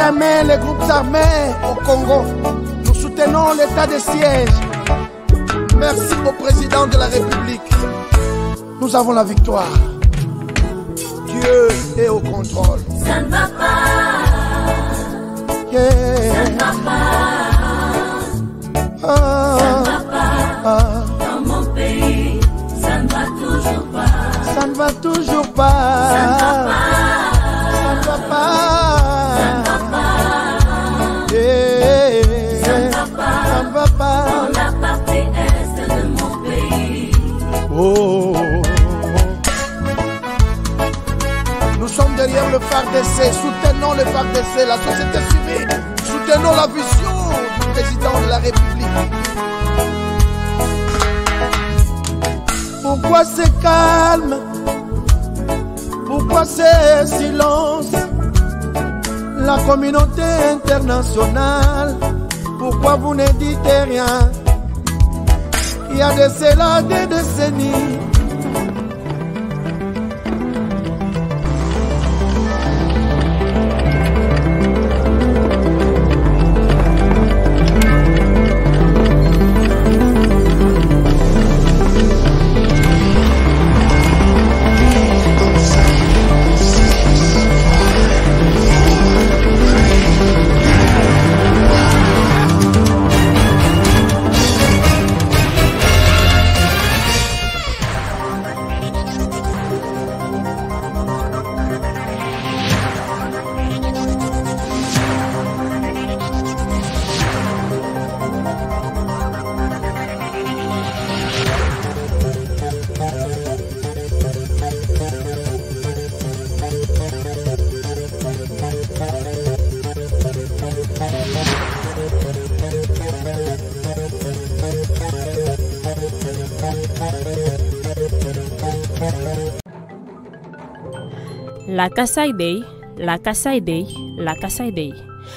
jamais les groupes armés au Congo. Nous soutenons l'état de siège. Merci au président de la République. Nous avons la victoire. Dieu est au contrôle. Ça ne va pas. Ça ne va pas. Ah. Ça ne va pas. Ah. Dans mon pays, ça ne va toujours pas. Ça ne va toujours pas. Ça ne va pas. Ça ne va pas. le phare d'essai, soutenons le d'essai la société civile, soutenons la vision du président de la République. Pourquoi ce calme Pourquoi ce silence La communauté internationale, pourquoi vous ne dites rien Il y a de cela des décennies La Kassai Day, la Kassai Day, la Kassai Day.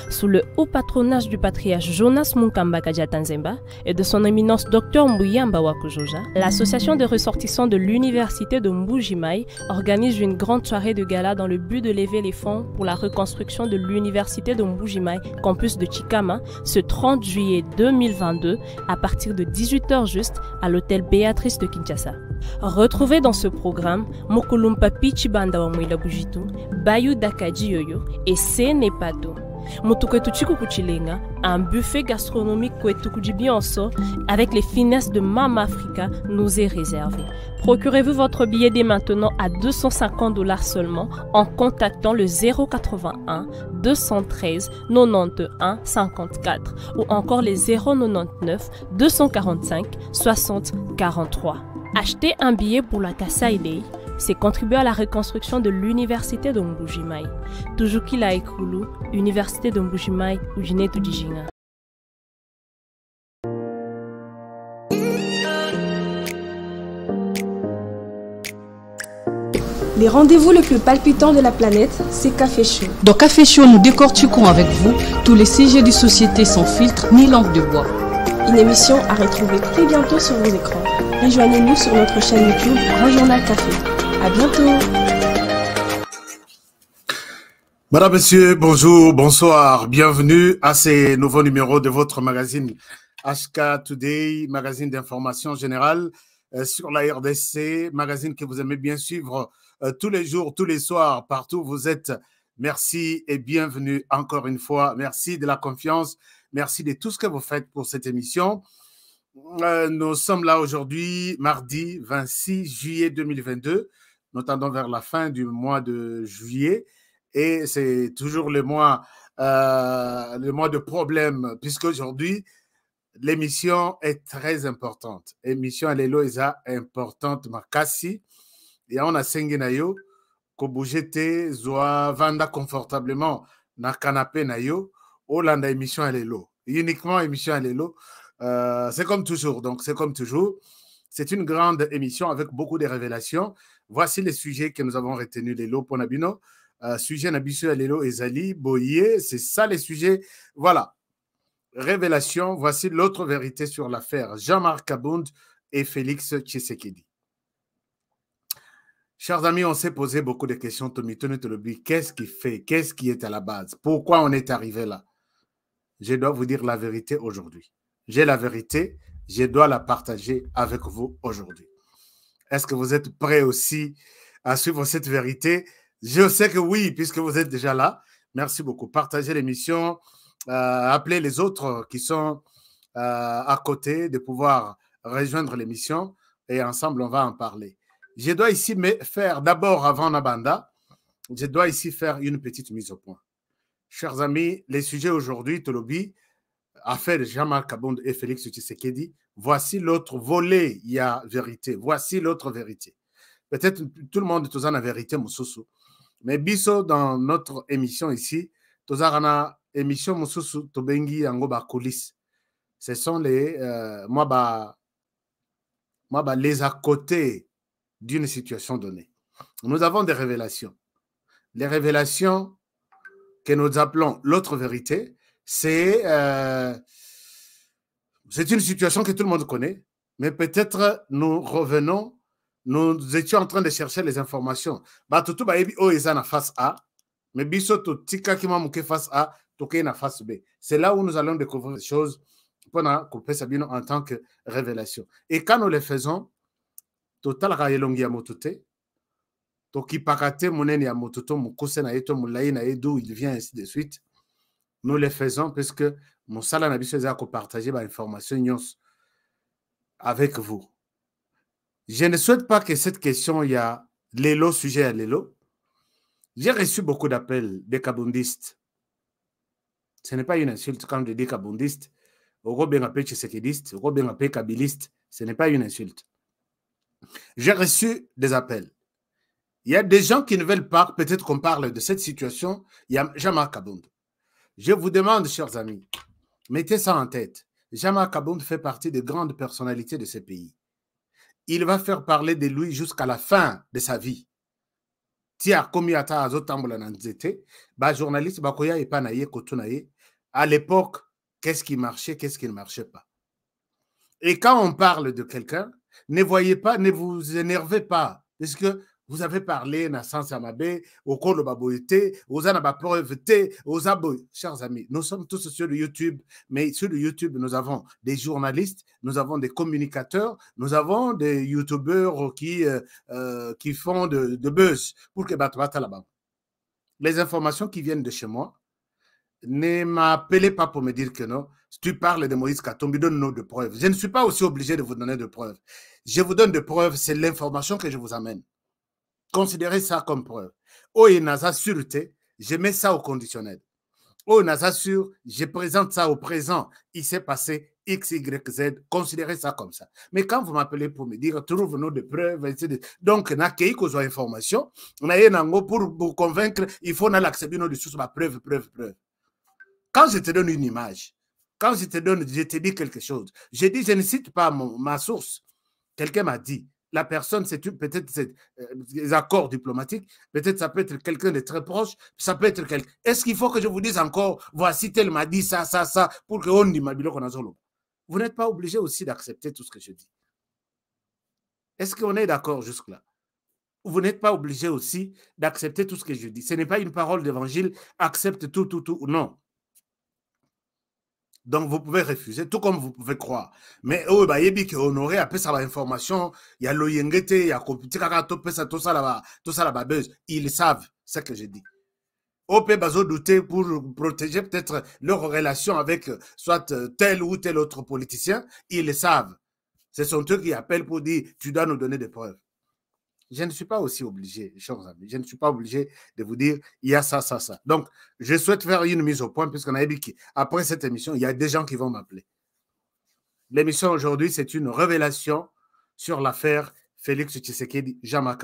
Sous le haut patronage du patriarche Jonas Munkamba Tanzemba et de son éminence Dr Mbuyamba Wakujoja, l'association de ressortissants de l'université de Mbujimai organise une grande soirée de gala dans le but de lever les fonds pour la reconstruction de l'université de Mbujimai, campus de Chikama, ce 30 juillet 2022 à partir de 18h juste à l'hôtel Béatrice de Kinshasa. Retrouvez dans ce programme Mokulumpa Chibanda wa Bayou Dakaji Yoyo et Sene Pato. un buffet gastronomique kwetu avec les finesses de Mama Africa nous est réservé. Procurez-vous votre billet dès maintenant à 250 dollars seulement en contactant le 081 213 91 54 ou encore le 099 245 60 43. Acheter un billet pour la Kasai Day, c'est contribuer à la reconstruction de l'université de Mbujimai. qu'il université de Mbujimai, Ujine Les rendez-vous les plus palpitants de la planète, c'est Café chaud. Dans Café chaud, nous décortiquons avec vous tous les sujets de société sans filtre ni langue de bois. Une émission à retrouver très bientôt sur vos écrans. Rejoignez-nous sur notre chaîne YouTube Grand Journal Café. À bientôt. Madame, Monsieur, bonjour, bonsoir, bienvenue à ces nouveaux numéros de votre magazine HK Today, magazine d'information générale euh, sur la RDC, magazine que vous aimez bien suivre euh, tous les jours, tous les soirs, partout où vous êtes. Merci et bienvenue encore une fois. Merci de la confiance. Merci de tout ce que vous faites pour cette émission. Euh, nous sommes là aujourd'hui, mardi 26 juillet 2022. Nous tendons vers la fin du mois de juillet et c'est toujours le mois, euh, le mois de problème aujourd'hui l'émission est très importante. L'émission Alelo est importante, Makassi. Et on a Sengenayo, Kobujete, Zoa, Vanda confortablement, na canapé Nayo, Olanda oh émission Alelo. Uniquement émission Alelo. Euh, c'est comme toujours, donc c'est comme toujours. C'est une grande émission avec beaucoup de révélations. Voici les sujets que nous avons retenus les lots pour euh, sujet Nabisu et Zali, Boyer, c'est ça les sujets. Voilà. Révélation, voici l'autre vérité sur l'affaire Jean-Marc Abound et Félix Tshisekedi. Chers amis, on s'est posé beaucoup de questions. Tommy ne le Qu'est-ce qui fait Qu'est-ce qui est à la base Pourquoi on est arrivé là Je dois vous dire la vérité aujourd'hui. J'ai la vérité, je dois la partager avec vous aujourd'hui. Est-ce que vous êtes prêts aussi à suivre cette vérité Je sais que oui, puisque vous êtes déjà là. Merci beaucoup. Partagez l'émission, euh, appelez les autres qui sont euh, à côté de pouvoir rejoindre l'émission et ensemble, on va en parler. Je dois ici faire d'abord, avant Nabanda, je dois ici faire une petite mise au point. Chers amis, les sujets aujourd'hui, Tolobi, affaire Jean-Marc et Félix Tshisekedi, voici l'autre volet, il y a vérité, voici l'autre vérité. Peut-être tout le monde tous en a vérité Mais biso dans notre émission ici, a émission mususu tobengi Angoba, Coulisse. coulisses. Ce sont les euh, moi bah moi les à côté d'une situation donnée. Nous avons des révélations. Les révélations que nous appelons l'autre vérité, c'est euh, une situation que tout le monde connaît, mais peut-être nous revenons, nous étions en train de chercher les informations. Batutu baebi o ezana face A, mais tout tika kimamuke face A, toke na face B. C'est là où nous allons découvrir des choses pendant couper Sabino en tant que révélation. Et quand nous les faisons, total rayelongi ya motute, tokipakate monene ya mototo mukose na yeto mulayi na d'où il vient ainsi de suite nous les faisons parce que mon pas Nabi Sezako partager l'information bah, avec vous. Je ne souhaite pas que cette question, il y a l'élo, sujet à l'élo. J'ai reçu beaucoup d'appels des kabundistes. Ce n'est pas une insulte quand je dis kabundiste. Au bien appelé tchésékédiste, au bien appelé kabiliste, ce n'est pas une insulte. J'ai reçu des appels. Il y a des gens qui ne veulent pas, peut-être qu'on parle de cette situation, il y a Jamar Kabound. Je vous demande, chers amis, mettez ça en tête. Jama Kaboum fait partie des grandes personnalités de ce pays. Il va faire parler de lui jusqu'à la fin de sa vie. Tia ba journaliste bakoya À l'époque, qu'est-ce qui marchait, qu'est-ce qui ne marchait pas. Et quand on parle de quelqu'un, ne voyez pas, ne vous énervez pas, parce que vous avez parlé na samabe au Baboyete, aux aux Chers amis, nous sommes tous sur le YouTube, mais sur le YouTube, nous avons des journalistes, nous avons des communicateurs, nous avons des YouTubeurs qui, euh, euh, qui font de, de buzz pour que là-bas. Les informations qui viennent de chez moi, ne m'appelez pas pour me dire que non. Si tu parles de Moïse Katombi, donne-nous de preuves. Je ne suis pas aussi obligé de vous donner de preuves. Je vous donne de preuves, c'est l'information que je vous amène. Considérez ça comme preuve. a oh, nasa sûreté, je mets ça au conditionnel. Oye oh, nasa sûr, je présente ça au présent. Il s'est passé X, Y, Z. Considérez ça comme ça. Mais quand vous m'appelez pour me dire, trouve-nous des preuves, etc. Donc, n'a a un information. Pour vous convaincre, il faut accepter nos de ma preuve, preuve, preuve. Quand je te donne une image, quand je te donne, je dis quelque chose, je dis, je ne cite pas ma source. Quelqu'un m'a dit, la personne, c'est peut-être c'est euh, des accords diplomatiques, peut-être ça peut être quelqu'un de très proche, ça peut être quelqu'un. Est-ce qu'il faut que je vous dise encore, voici tel m'a dit ça, ça, ça, pour que on dit Vous n'êtes pas obligé aussi d'accepter tout ce que je dis. Est-ce qu'on est, d'accord jusque-là Vous n'êtes pas obligé aussi d'accepter tout ce que je dis. Ce n'est pas une parole d'évangile, accepte tout, tout, tout, non. Donc, vous pouvez refuser, tout comme vous pouvez croire. Mais, oh, bah, honoré, après ça, l'information, il y a l'oyengete, il y a tout ça, tout ça ils savent ce que j'ai dit. ils oh, ont douter pour protéger peut-être leur relation avec euh, soit euh, tel ou tel autre politicien, ils savent. Ce sont eux qui appellent pour dire, tu dois nous donner des preuves je ne suis pas aussi obligé, chers amis, je ne suis pas obligé de vous dire, il y a ça, ça, ça. Donc, je souhaite faire une mise au point, puisqu'on a dit qu'après cette émission, il y a des gens qui vont m'appeler. L'émission aujourd'hui, c'est une révélation sur l'affaire Félix Tshisekedi, Jama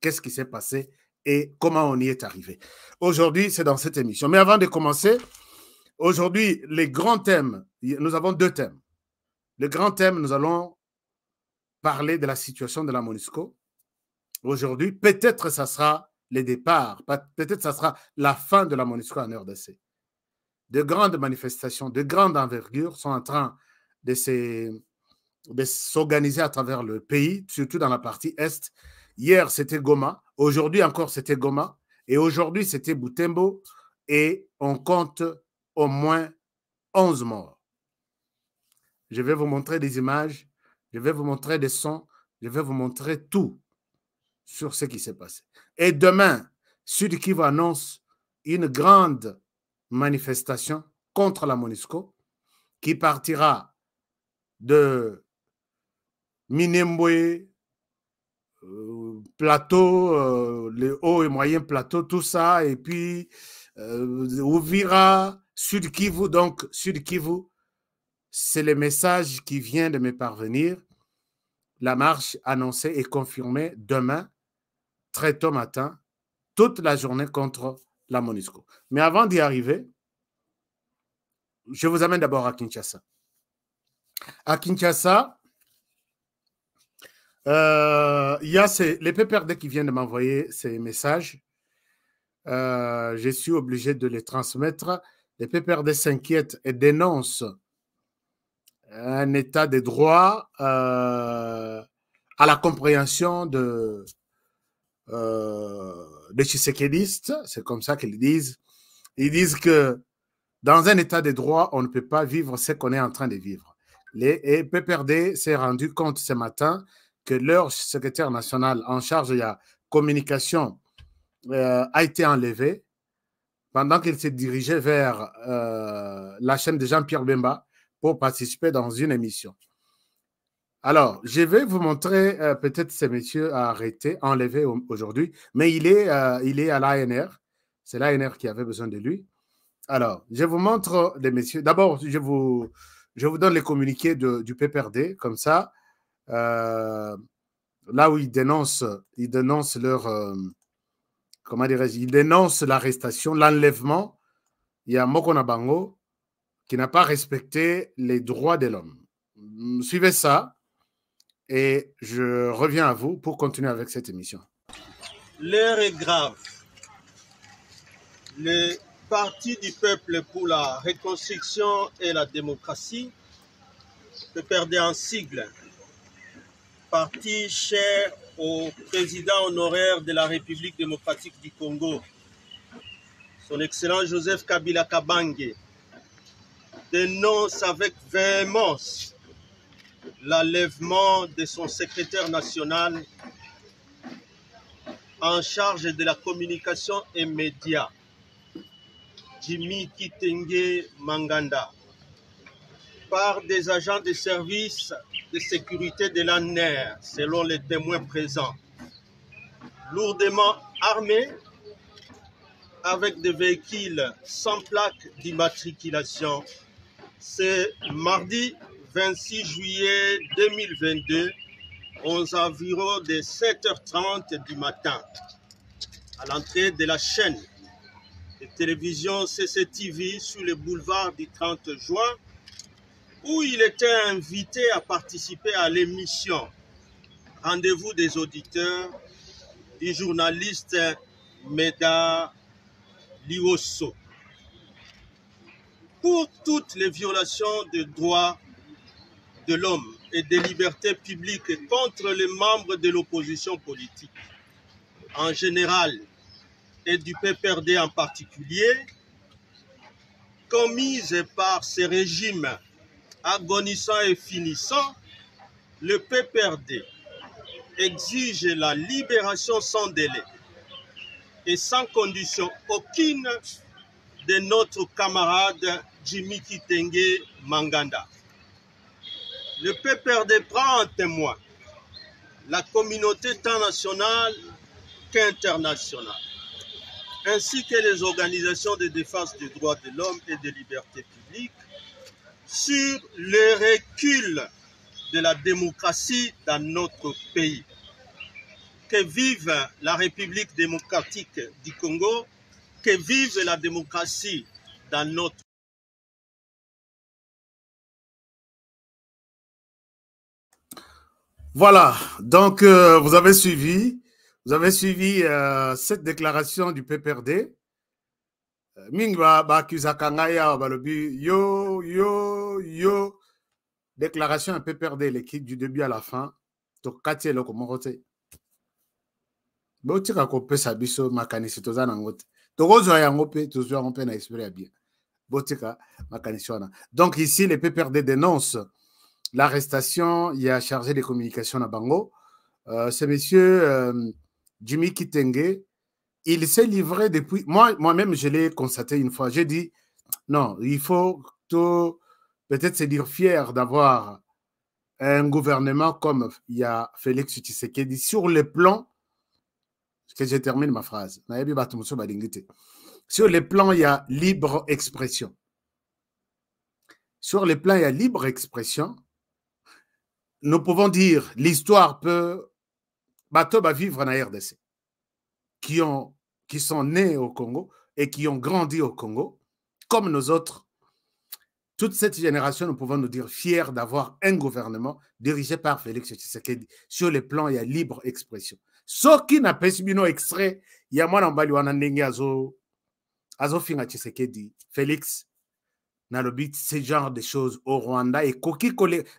Qu'est-ce qui s'est passé et comment on y est arrivé Aujourd'hui, c'est dans cette émission. Mais avant de commencer, aujourd'hui, les grands thèmes, nous avons deux thèmes. Le grand thème, nous allons parler de la situation de la MONUSCO aujourd'hui, peut-être ça sera le départ, peut-être ça sera la fin de la MONUSCO en RDC. De grandes manifestations, de grandes envergure sont en train de s'organiser à travers le pays, surtout dans la partie Est. Hier, c'était Goma. Aujourd'hui encore, c'était Goma. Et aujourd'hui, c'était Boutembo. Et on compte au moins 11 morts. Je vais vous montrer des images, je vais vous montrer des sons, je vais vous montrer tout sur ce qui s'est passé. Et demain, Sud Kivu annonce une grande manifestation contre la MONUSCO qui partira de Minemwe, euh, plateau, euh, les hauts et moyens plateaux, tout ça, et puis euh, Ouvira, Sud Kivu, donc Sud Kivu, c'est le message qui vient de me parvenir. La marche annoncée et confirmée demain très tôt matin, toute la journée contre la Monisco. Mais avant d'y arriver, je vous amène d'abord à Kinshasa. À Kinshasa, euh, il y a les PPRD qui viennent de m'envoyer ces messages. Euh, je suis obligé de les transmettre. Les PPRD s'inquiètent et dénoncent un état des droits euh, à la compréhension de, euh, les c'est comme ça qu'ils disent, ils disent que dans un état de droit, on ne peut pas vivre ce qu'on est en train de vivre. Les, et PPRD s'est rendu compte ce matin que leur secrétaire national en charge de la communication euh, a été enlevé pendant qu'il s'est dirigé vers euh, la chaîne de Jean-Pierre Bemba pour participer dans une émission. Alors, je vais vous montrer euh, peut-être ces messieurs arrêtés, arrêté, enlevé aujourd'hui, mais il est, euh, il est à l'ANR. C'est l'ANR qui avait besoin de lui. Alors, je vous montre les messieurs. D'abord, je vous, je vous donne les communiqués du PPRD, comme ça, euh, là où ils dénoncent, ils dénoncent leur, comment dirais-je, ils dénoncent l'arrestation, l'enlèvement. Il y a Mokonabango qui n'a pas respecté les droits de l'homme. Suivez ça et je reviens à vous pour continuer avec cette émission. L'heure est grave. Le Parti du peuple pour la reconstruction et la démocratie, se perdait en sigle. Parti cher au président honoraire de la République démocratique du Congo, son excellent Joseph Kabila Kabange, dénonce avec véhémence l'enlèvement de son secrétaire national en charge de la communication et médias, Jimmy Kitenge Manganda, par des agents de services de sécurité de la e selon les témoins présents, lourdement armés avec des véhicules sans plaque d'immatriculation. C'est mardi 26 juillet 2022 11 environs de 7h30 du matin à l'entrée de la chaîne de télévision CCTV sur le boulevard du 30 juin où il était invité à participer à l'émission Rendez-vous des auditeurs du journaliste Meda Liosso pour toutes les violations de droits de l'homme et des libertés publiques contre les membres de l'opposition politique en général et du PPRD en particulier, commises par ces régimes agonissants et finissants, le PPRD exige la libération sans délai et sans condition aucune de notre camarade Jimmy Kitenge Manganda. Le peuple des prend en témoin la communauté tant nationale qu'internationale, ainsi que les organisations de défense des droits de l'homme et des libertés publiques, sur le recul de la démocratie dans notre pays. Que vive la République démocratique du Congo, que vive la démocratie dans notre pays. Voilà, donc euh, vous avez suivi, vous avez suivi euh, cette déclaration du PPRD. Mingba Bakuzakangaya Balobi, yo, yo, yo. Déclaration un PPRD, l'équipe du début à la fin. Tokati le komorote. Botika kope sabiso makanisi toza nangote. Tokozwa yango pe, tozwa yango pe na esprit bien. Botika makanisi wana. Donc ici, les PPRD dénoncent l'arrestation, il y a chargé des communications à Bango. Euh, ce monsieur euh, Jimmy Kitenge, il s'est livré depuis. Moi, moi-même, je l'ai constaté une fois. J'ai dit non, il faut peut-être se dire fier d'avoir un gouvernement comme il y a Félix Tshisekedi sur le plan. Que je termine ma phrase. Sur le plan, il y a libre expression. Sur le plan, il y a libre expression nous pouvons dire l'histoire peut va vivre en RDC, qui, ont, qui sont nés au Congo et qui ont grandi au Congo, comme nous autres. Toute cette génération, nous pouvons nous dire fiers d'avoir un gouvernement dirigé par Félix Tshisekedi sur le plan il y a libre expression. qui na pas bino extrait dans mwana mobali wana ndenge azofinga azo tshisekedi félix ce genre de choses au rwanda et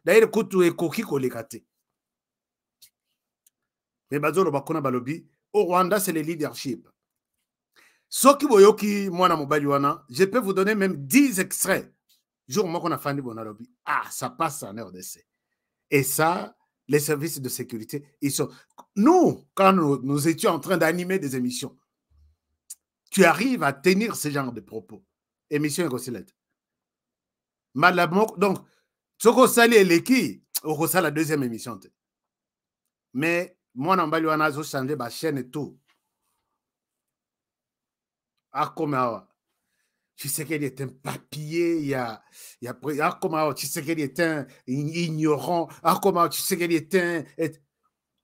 d'ailleurs kutu D'ailleurs, e au rwanda c'est le leadership soki boyoki mwana mobali wana je peux vous donner même 10 extraits jour fandi ah ça passe en rdc et ça les services de sécurité ils sont nous quand nous, étions en train d'animer des émissions tu arrives à tenir ce genre de propos émission écosselaise malamoko donc on c'est la deuxième émission mais mais moi, changer ma chaîne et tout Tu sais qu'il est un papier il y a akoma sais qu'il est un ignorant Tu sais qu'elle est un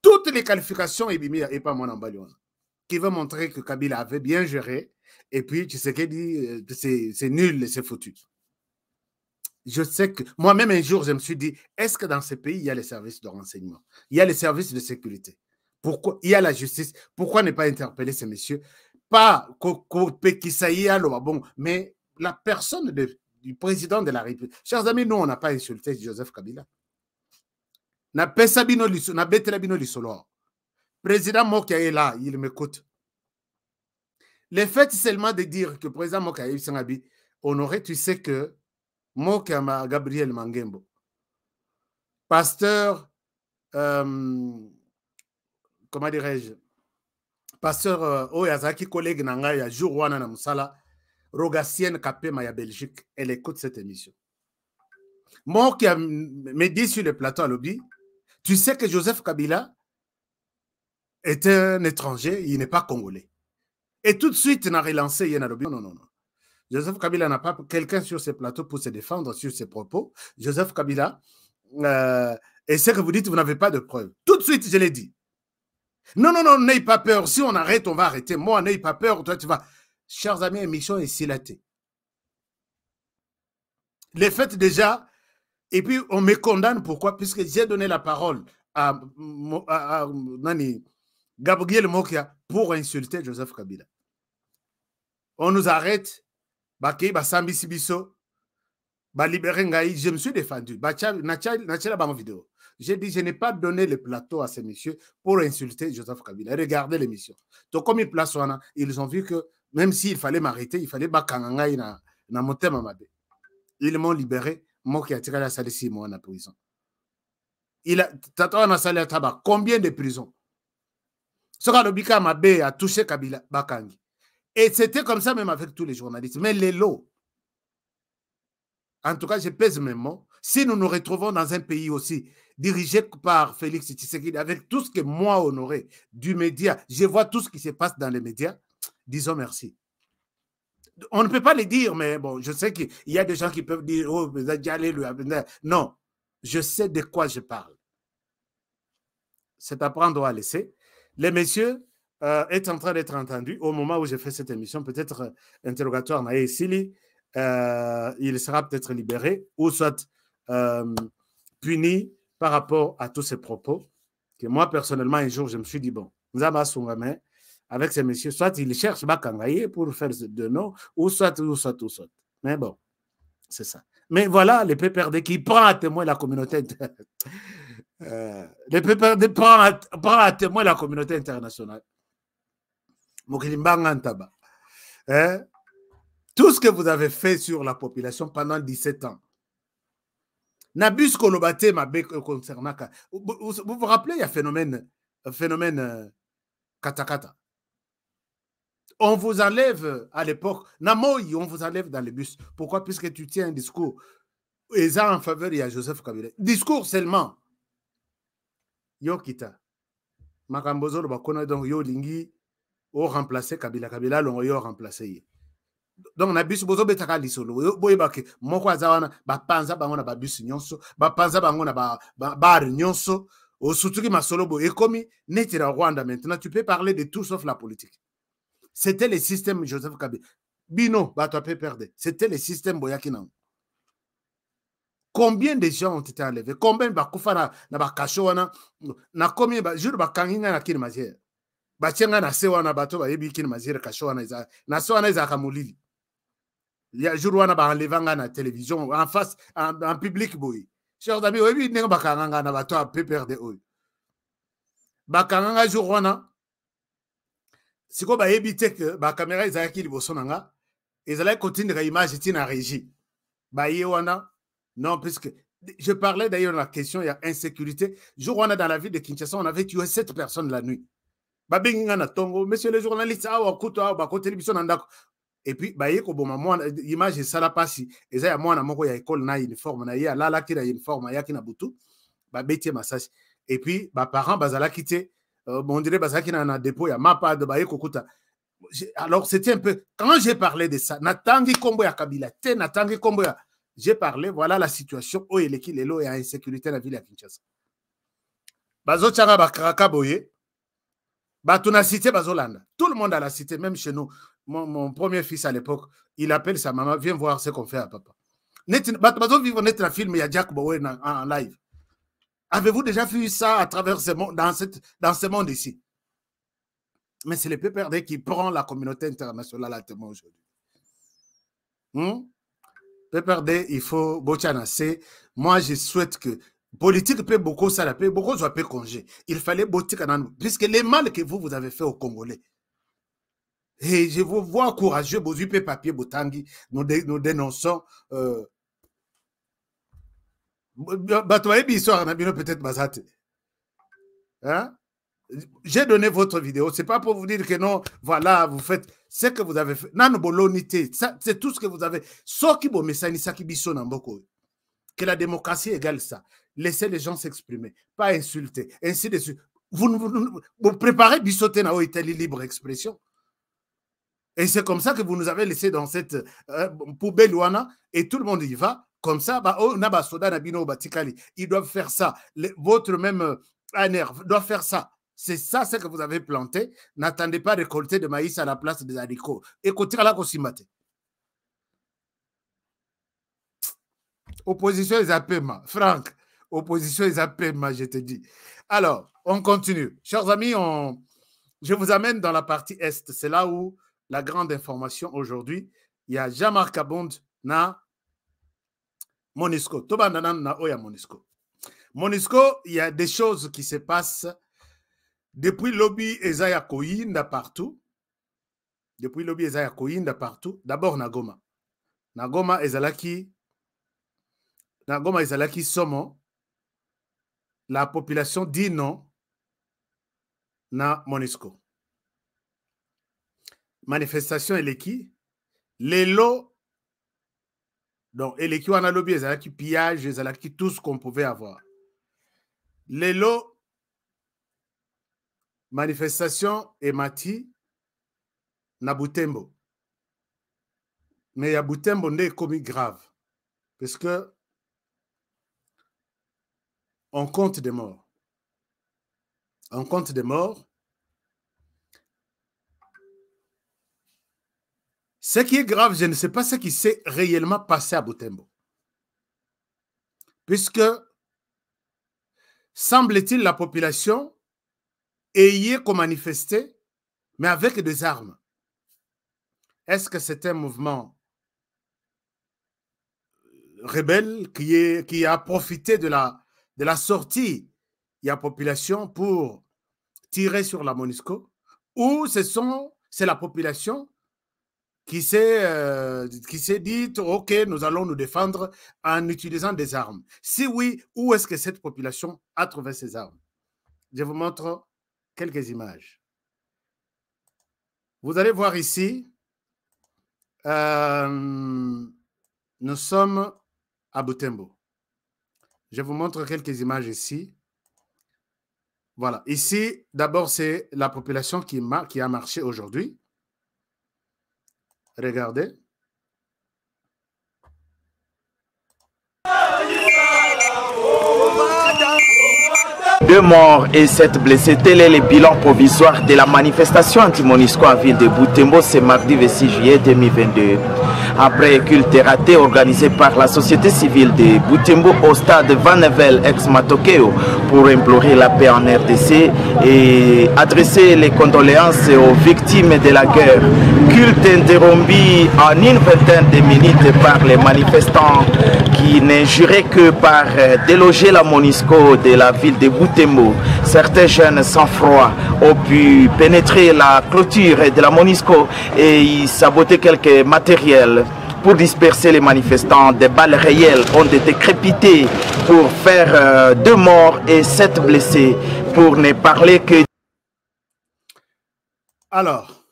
toutes les qualifications et pas pas mobali wana qui veut montrer que kabila avait bien géré et puis tu sais dit euh, c'est nul c'est foutu je sais que moi-même, un jour, je me suis dit, est-ce que dans ce pays, il y a les services de renseignement Il y a les services de sécurité pourquoi Il y a la justice. Pourquoi ne pas interpeller ces messieurs Pas bon, mais la personne du président de la République. Chers amis, nous, on n'a pas insulté Joseph Kabila. Président Mokia est là, il m'écoute. Le fait seulement de dire que président Mokia est on aurait, tu sais que Mokama Gabriel Mangembo, pasteur, euh, comment dirais-je, pasteur euh, Oyazaki, collègue Nanga, a Jourouana Namusala, Rogassienne Kapema ya Belgique, elle écoute cette émission. Moi qui me dit sur le plateau à lobby, tu sais que Joseph Kabila est un étranger, il n'est pas congolais. Et tout de suite, il a relancé, il a lobby. Non, non, non. Joseph Kabila n'a pas quelqu'un sur ses plateaux pour se défendre sur ses propos. Joseph Kabila, euh, et ce que vous dites, vous n'avez pas de preuves. Tout de suite, je l'ai dit. Non, non, non, n'ayez pas peur. Si on arrête, on va arrêter. Moi, n'ayez pas peur. Toi, tu vas. Chers amis, mission est silatée. Les faits déjà, et puis on me condamne. Pourquoi Puisque j'ai donné la parole à, Gabriel Mokia pour insulter Joseph Kabila. On nous arrête bakei basambisi biso balibere ngai je me suis défendu natiela bango vidéo j'ai dit je n'ai pas donné le plateau à ces messieurs pour insulter Joseph Kabila regardez l'émission donc comme ils place wana ils ont vu que même s'il fallait m'arrêter il fallait bakanga ngai na, na motema mabe ils m'ont libéré moki atikali asali six mois na prison il a, tata wana asali ata bacombien de prison soki alobi kaka mabe atouche kabila bakangi Et c'était comme ça même avec tous les journalistes. Mais les lots, en tout cas, je pèse mes mots, si nous nous retrouvons dans un pays aussi dirigé par Félix Tshisekedi, avec tout ce que moi, Honoré, du média, je vois tout ce qui se passe dans les médias, disons merci. On ne peut pas le dire, mais bon, je sais qu'il y a des gens qui peuvent dire, oh, vous allez lui. Non, je sais de quoi je parle. C'est à prendre ou à laisser. Les messieurs, euh, est en train d'être entendu au moment où j'ai fait cette émission. Peut-être euh, interrogatoire Sili, euh, il sera peut-être libéré ou soit puni par rapport à tous ces propos. Que moi, personnellement, un jour, je me suis dit, bon, nous avons avec ces messieurs, soit ils cherchent Bakangaye pour faire de nous, ou soit, ou soit, ou soit. Mais bon, c'est ça. Mais voilà, les PPRD qui prend à témoin la communauté. les PPRD prend à témoin la communauté internationale. Hein? tout ce que vous avez fait sur la population pendant 17 ans, Nabus euh, Vous vous rappelez, il y a phénomène, euh, phénomène euh, katakata. On vous enlève à l'époque, Namoy, on vous enlève dans les bus. Pourquoi Puisque tu tiens un discours. Et ça en faveur, il y a Joseph Kabila. Discours seulement. Yo kita. Makambozo, donc yo o remplacer kabila kabila alongo yo remplacer ye donc na biso bozobetaka lisolo boyeba ke moko aza wana bapanza bango na babisi nyonso bapanza bango na bare nyonso osutuki oh, masolo boye ekomi neti na rwanda maintenant tu peux parler de tout sauf la politique c'était le système joseph kabila bino bato ape perde c'était le système boyaki nango combien de gens ont été enlevés combien bakufa na, na bakasho wana nakomi jour bakangi ngai na kini matière batie nga na se wana bato bayebi kini maziri kashe wana eza na se wana ezalaka molili ya jour wana baenleva nga na télévision en face en, en public boye cher dami oyebi ndenge bakanga nga na bato ya pprd oyo bakanga nga jour wana sikoyo bayebi te ke bakamera ezalaki liboso na nga ezalaki kotindika image ti na régie baye wana non puisque je parlais d'ailleurs la question ya insécurité jour wana dans la ville de kinshasa on avait tué sept personnes la nuit Ba nga na tongo monsieur le journaliste awa kuto, awa bakoteli biso na ndako puis, baye koboma mwana image esala pasi eza ya mwana moko ya ekole na uniforme na ye alalaki na uniforme ayaki na butu babeti ye masasi epuis baparent bazalaki te euh, bondire bazalaki na na dépôt ya mapad yeko kokuta alors c'était un peu quand j'ai parlé de ça natangi kombo ya kabila te natangi kombo ya j'ai parlé voilà la situation oyo eleki lelo ya insécurité na ville ya kinshasa bazotyanga bakraka boye cité Tout le monde a la cité, même chez nous. Mon, premier fils à l'époque, il appelle sa maman, viens voir ce qu'on fait à papa. film, il y a Jack Bowen en, live. Avez-vous déjà vu ça à travers dans, ce monde ici? Mais c'est le PPRD qui prend la communauté internationale à témoin aujourd'hui. Hmm? PPRD, il faut Moi, je souhaite que politique peut beaucoup ça la paix beaucoup soit peut congé il fallait botique nanu puisque les mal que vous vous avez fait aux congolais et je vous vois courageux vous pe papier botangi nous nous dénonçons euh bato histoire peut-être bazate hein j'ai donné votre vidéo c'est pas pour vous dire que non voilà vous faites ce que vous avez fait nanu c'est tout ce que vous avez soki qui saki na mboko que la démocratie égale ça laissez les gens s'exprimer, pas insulter, ainsi de suite. Vous, vous, préparez Bissoté Nao Italie libre expression. Et c'est comme ça que vous nous avez laissé dans cette euh, poubelle ouana, et tout le monde y va. Comme ça, bah, oh, nabino, Ils doivent faire ça. votre même euh, doit faire ça. C'est ça ce que vous avez planté. N'attendez pas de récolter de maïs à la place des haricots. Écoutez la Kosimate. Opposition et Franck, Opposition, ils appellent, moi, je te dis. Alors, on continue. Chers amis, on... je vous amène dans la partie Est. C'est là où la grande information aujourd'hui, il y a Jamar marc na Monisco. Toba na Oya Monisco. Monisco, il y a des choses qui se passent depuis lobby Ezaya Koyinda partout. Depuis lobby Ezaya Koyinda partout. D'abord Nagoma. Nagoma Ezalaki. Nagoma Ezalaki Somo la population dit non na Monesco. Manifestation qui Les lots, donc eleki elle a qui pillage qui tout ce qu'on pouvait avoir. Les lots, manifestation Mati na Nabutembo. Mais ya Butembo est grave parce que on compte des morts. On compte des morts. Ce qui est grave, je ne sais pas ce qui s'est réellement passé à Boutembo. Puisque, semble-t-il, la population ayez qu'on manifester, mais avec des armes. Est-ce que c'est un mouvement rebelle qui, est, qui a profité de la de la sortie il y a population pour tirer sur la MONUSCO, ou ce sont, c'est la population qui s'est euh, dit, OK, nous allons nous défendre en utilisant des armes. Si oui, où est-ce que cette population a trouvé ces armes Je vous montre quelques images. Vous allez voir ici, euh, nous sommes à Butembo. Je vous montre quelques images ici. Voilà. Ici, d'abord, c'est la population qui, qui a marché aujourd'hui. Regardez. Deux morts et sept blessés, tel est le bilan provisoire de la manifestation anti monisco à ville de Boutembo ce mardi 26 juillet 2022 après culte raté organisé par la société civile de Boutembo au stade Vannevel ex-Matokeo pour implorer la paix en RDC et adresser les condoléances aux victimes de la guerre. Culte interrompu en une vingtaine de minutes par les manifestants qui n'est que par déloger la Monisco de la ville de Boutembo. Certains jeunes sans froid ont pu pénétrer la clôture de la Monisco et y saboter quelques matériels pour disperser les manifestants. Des balles réelles ont été crépitées pour faire euh, deux morts et sept blessés, pour ne parler que... Alors,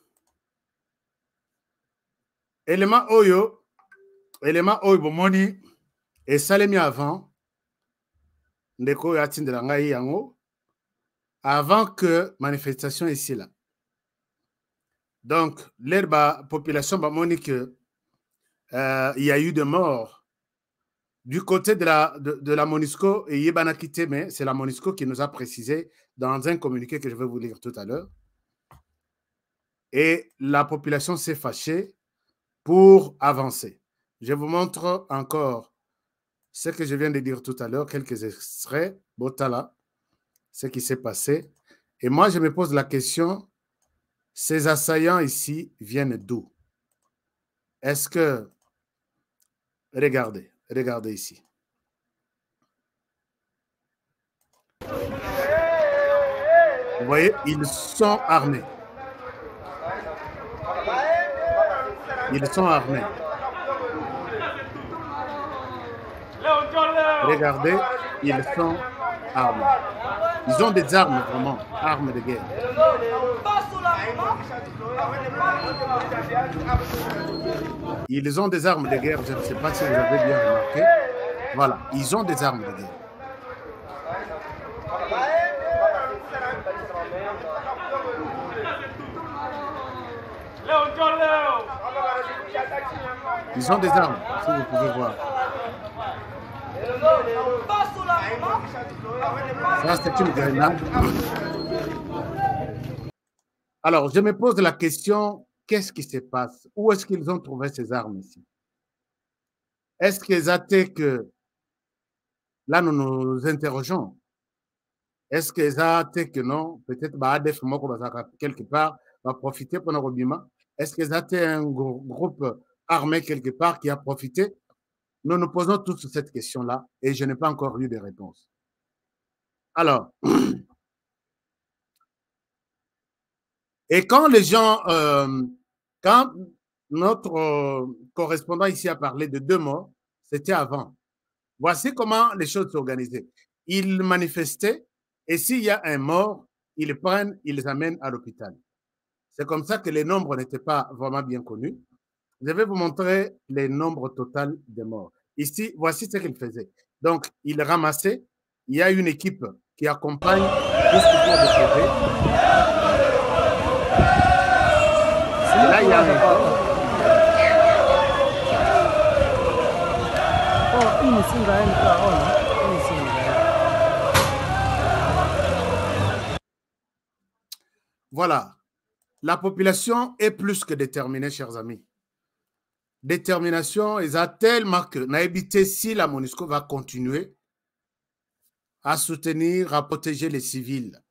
élément Oyo, élément Oyo Bomoni, et Salemi avant, Ndeko Yatindelangaï Yango, avant que manifestation ici là. Donc, l'herbe population Bomoni que euh, il y a eu des morts. Du côté de la, de, la MONUSCO, et Yebana mais c'est la MONUSCO qui nous a précisé dans un communiqué que je vais vous lire tout à l'heure. Et la population s'est fâchée pour avancer. Je vous montre encore ce que je viens de dire tout à l'heure, quelques extraits, Botala, ce qui s'est passé. Et moi, je me pose la question, ces assaillants ici viennent d'où Est-ce que Regardez, regardez ici. Vous voyez, ils sont armés. Ils sont armés. Regardez, ils sont armés. Ils ont des armes, vraiment, armes de guerre. Ils ont des armes de guerre, je ne sais pas si vous avez bien remarqué. Voilà, ils ont des armes de guerre. Ils ont des armes, si vous pouvez voir. Ça, c'est alors, je me pose la question, qu'est-ce qui se passe Où est-ce qu'ils ont trouvé ces armes ici Est-ce qu'ils étaient que... Euh, là, nous nous interrogeons. Est-ce qu'ils étaient que non Peut-être Bahadef Moko, bah, quelque part, va profiter pour Robima. Est-ce qu'ils étaient un groupe armé quelque part qui a profité Nous nous posons toutes cette question-là et je n'ai pas encore eu de réponse. Alors, Et quand les gens, euh, quand notre euh, correspondant ici a parlé de deux morts, c'était avant. Voici comment les choses s'organisaient. Ils manifestaient et s'il y a un mort, ils prennent, ils les amènent à l'hôpital. C'est comme ça que les nombres n'étaient pas vraiment bien connus. Je vais vous montrer les nombres total des morts. Ici, voici ce qu'ils faisaient. Donc, ils ramassaient. Il y a une équipe qui accompagne tout ce voilà. La population est plus que déterminée, chers amis. Détermination, ils ont tellement que Naïbité, si la MONUSCO va continuer à soutenir, à protéger les civils,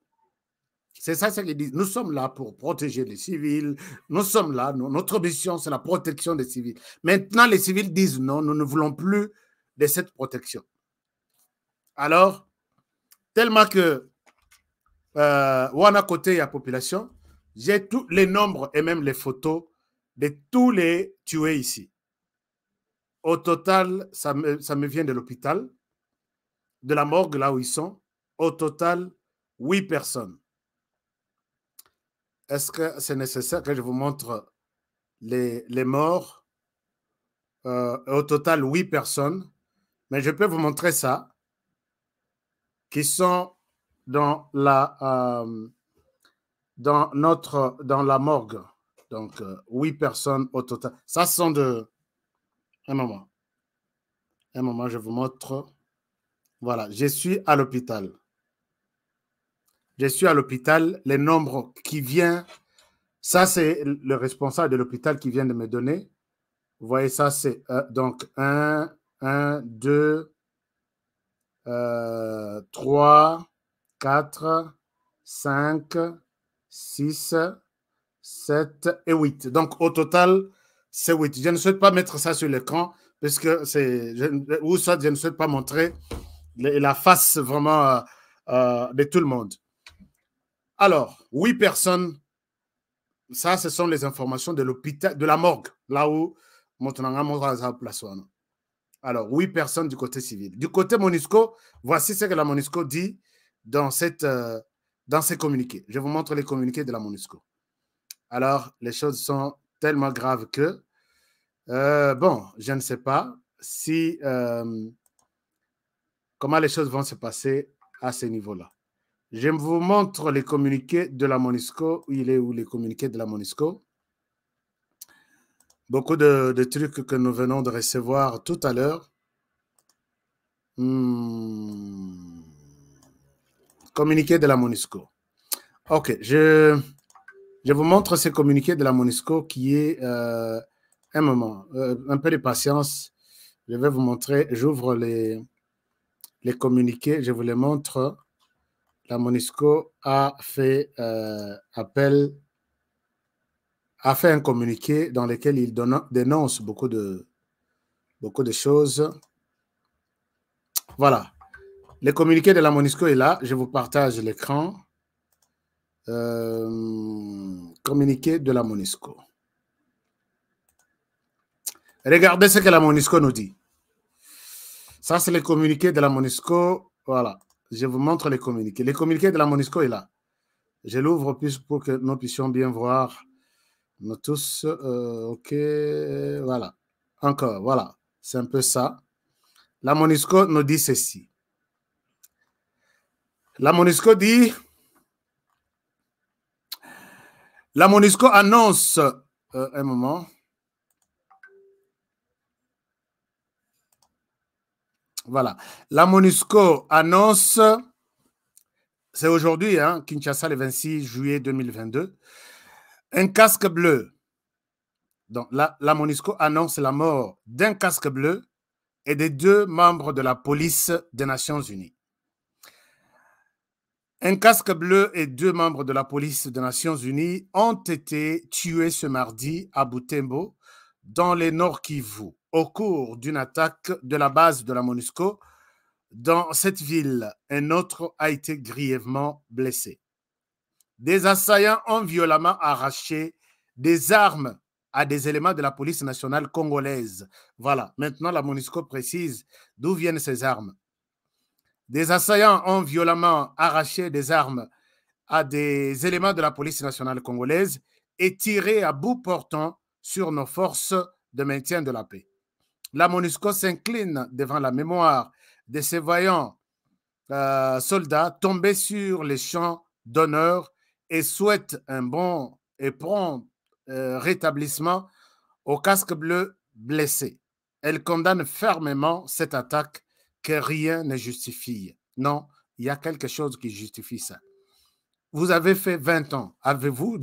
c'est ça ce qu'ils disent. Nous sommes là pour protéger les civils. Nous sommes là. notre mission, c'est la protection des civils. Maintenant, les civils disent non, nous ne voulons plus de cette protection. Alors, tellement que euh, à côté la population, j'ai tous les nombres et même les photos de tous les tués ici. Au total, ça me, ça me vient de l'hôpital, de la morgue là où ils sont. Au total, huit personnes. Est-ce que c'est nécessaire que je vous montre les, morts euh, Au total, huit personnes. Mais je peux vous montrer ça, qui sont dans la euh, dans notre dans la morgue. Donc euh, huit personnes au total. Ça sont de un moment. Un moment, je vous montre. Voilà, je suis à l'hôpital je suis à l'hôpital, les nombres qui viennent, ça c'est le responsable de l'hôpital qui vient de me donner. Vous voyez, ça c'est euh, donc 1, 1, 2, 3, 4, 5, 6, 7 et 8. Donc au total, c'est 8. Je ne souhaite pas mettre ça sur l'écran parce que c'est, ou soit je ne souhaite pas montrer la face vraiment euh, euh, de tout le monde. Alors, huit personnes, ça, ce sont les informations de l'hôpital, de la morgue, là où Alors, huit personnes du côté civil. Du côté MONUSCO, voici ce que la MONUSCO dit dans, cette, euh, dans ces communiqués. Je vous montre les communiqués de la MONUSCO. Alors, les choses sont tellement graves que, euh, bon, je ne sais pas si, euh, comment les choses vont se passer à ce niveau-là. Je vous montre les communiqués de la MONISCO. Il est où les communiqués de la MONISCO? Beaucoup de, trucs que nous venons de recevoir tout à l'heure. Hmm. Communiqué de la MONISCO. OK, je, je vous montre ces communiqués de la MONISCO qui est euh, un moment, euh, un peu de patience. Je vais vous montrer, j'ouvre les, les communiqués, je vous les montre la Monisco a fait euh, appel, a fait un communiqué dans lequel il dénonce beaucoup de, beaucoup de choses. Voilà. Le communiqué de la Monisco est là. Je vous partage l'écran. Euh, communiqué de la Monisco. Regardez ce que la Monisco nous dit. Ça, c'est le communiqué de la Monisco. Voilà je vous montre les communiqués. Les communiqués de la MONUSCO est là. Je l'ouvre pour que nous puissions bien voir. Nous tous, euh, OK, voilà. Encore, voilà. C'est un peu ça. La MONUSCO nous dit ceci. La MONUSCO dit... La MONUSCO annonce... Euh, un moment. Voilà. La MONUSCO annonce, c'est aujourd'hui, hein, Kinshasa, le 26 juillet 2022, un casque bleu. Donc, la, la MONUSCO annonce la mort d'un casque bleu et des deux membres de la police des Nations Unies. Un casque bleu et deux membres de la police des Nations Unies ont été tués ce mardi à Butembo, dans les Nord Kivu au cours d'une attaque de la base de la MONUSCO dans cette ville. Un autre a été grièvement blessé. Des assaillants ont violemment arraché des armes à des éléments de la police nationale congolaise. Voilà, maintenant la MONUSCO précise d'où viennent ces armes. Des assaillants ont violemment arraché des armes à des éléments de la police nationale congolaise et tiré à bout portant sur nos forces de maintien de la paix. La MONUSCO s'incline devant la mémoire de ces voyants euh, soldats tombés sur les champs d'honneur et souhaite un bon et prompt euh, rétablissement aux casques bleus blessés. Elle condamne fermement cette attaque que rien ne justifie. Non, il y a quelque chose qui justifie ça. Vous avez fait 20 ans. Avez-vous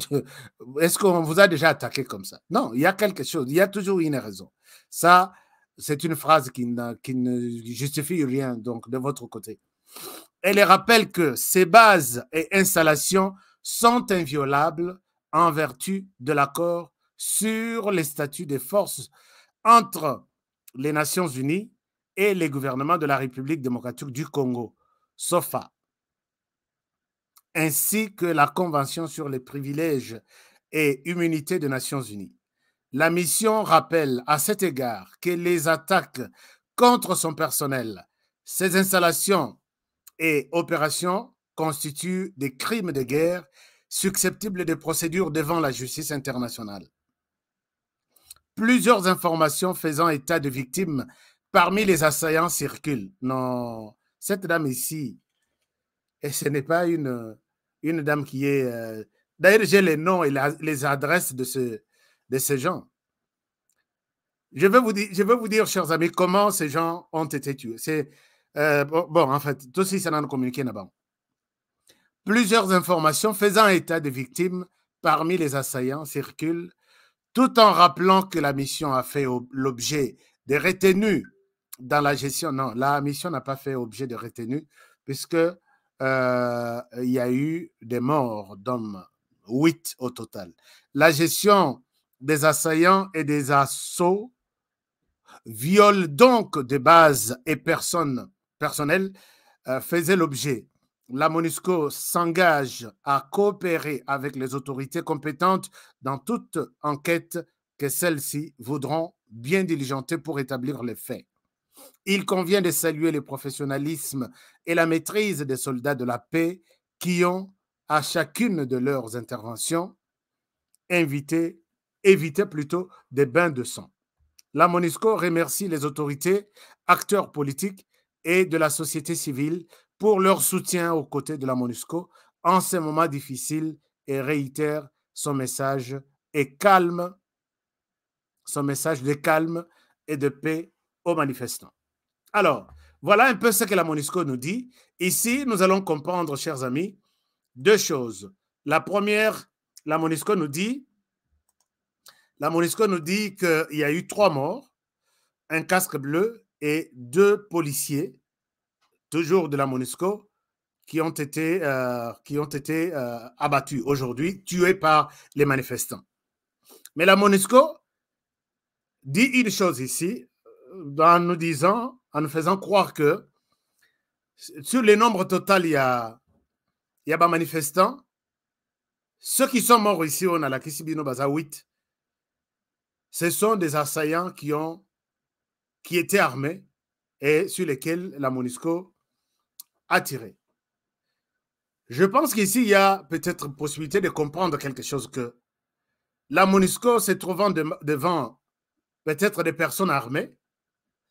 Est-ce qu'on vous a déjà attaqué comme ça Non, il y a quelque chose. Il y a toujours une raison. Ça, c'est une phrase qui, qui ne justifie rien, donc, de votre côté. Elle rappelle que ces bases et installations sont inviolables en vertu de l'accord sur les statuts des forces entre les Nations Unies et les gouvernements de la République démocratique du Congo, SOFA, ainsi que la Convention sur les privilèges et immunités des Nations Unies. La mission rappelle à cet égard que les attaques contre son personnel, ses installations et opérations constituent des crimes de guerre susceptibles de procédures devant la justice internationale. Plusieurs informations faisant état de victimes parmi les assaillants circulent. Non, cette dame ici, et ce n'est pas une, une dame qui est... Euh, d'ailleurs, j'ai les noms et les adresses de, ce, de ces gens. Je veux vous dire, je vous dire chers amis, comment ces gens ont été tués. C'est, euh, bon, en fait, tout ça n'a communiqué là Plusieurs informations faisant état des victimes parmi les assaillants circulent, tout en rappelant que la mission a fait l'objet de retenues dans la gestion. Non, la mission n'a pas fait objet de retenues, puisque euh, il y a eu des morts d'hommes, huit au total. La gestion des assaillants et des assauts, violent donc des bases et personnes personnelles euh, l'objet. La MONUSCO s'engage à coopérer avec les autorités compétentes dans toute enquête que celles-ci voudront bien diligenter pour établir les faits. Il convient de saluer le professionnalisme et la maîtrise des soldats de la paix qui ont, à chacune de leurs interventions, invité éviter plutôt des bains de sang. La MONUSCO remercie les autorités, acteurs politiques et de la société civile pour leur soutien aux côtés de la MONUSCO en ces moments difficiles et réitère son message et calme, son message de calme et de paix aux manifestants. Alors, voilà un peu ce que la MONUSCO nous dit. Ici, nous allons comprendre, chers amis, deux choses. La première, la MONUSCO nous dit la Monisco nous dit qu'il y a eu trois morts, un casque bleu et deux policiers, toujours de la Monisco, qui ont été, euh, qui ont été euh, abattus aujourd'hui, tués par les manifestants. Mais la Monisco dit une chose ici, en nous disant, en nous faisant croire que sur les nombres total, il y a, y a des manifestants. Ceux qui sont morts ici, on a la Kisibino Baza 8 ce sont des assaillants qui, ont, qui étaient armés et sur lesquels la MONUSCO a tiré. Je pense qu'ici, il y a peut-être possibilité de comprendre quelque chose que la MONUSCO se trouvant devant peut-être des personnes armées,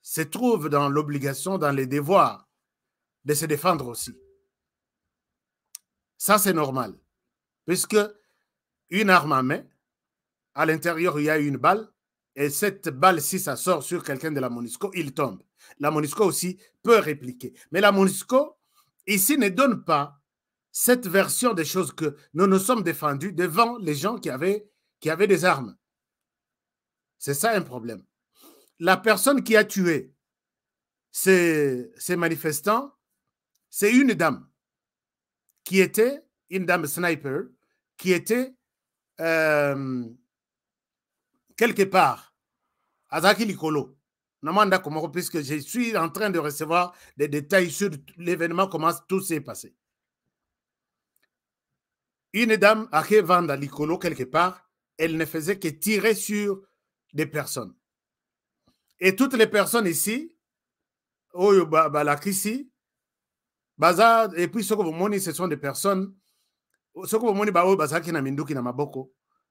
se trouve dans l'obligation, dans les devoirs de se défendre aussi. Ça, c'est normal, puisque une arme à main, à l'intérieur, il y a une balle, et cette balle, si ça sort sur quelqu'un de la Monisco, il tombe. La Monisco aussi peut répliquer. Mais la Monisco, ici, ne donne pas cette version des choses que nous nous sommes défendus devant les gens qui avaient, qui avaient des armes. C'est ça un problème. La personne qui a tué ces, ces manifestants, c'est une dame qui était, une dame sniper, qui était euh, quelque part, Azaki Likolo, puisque je suis en train de recevoir des détails sur l'événement, comment tout s'est passé. Une dame, Ake à Likolo, quelque part, elle ne faisait que tirer sur des personnes. Et toutes les personnes ici, et puis Bazar, et puis vous ce sont des personnes. Sokobo Moni,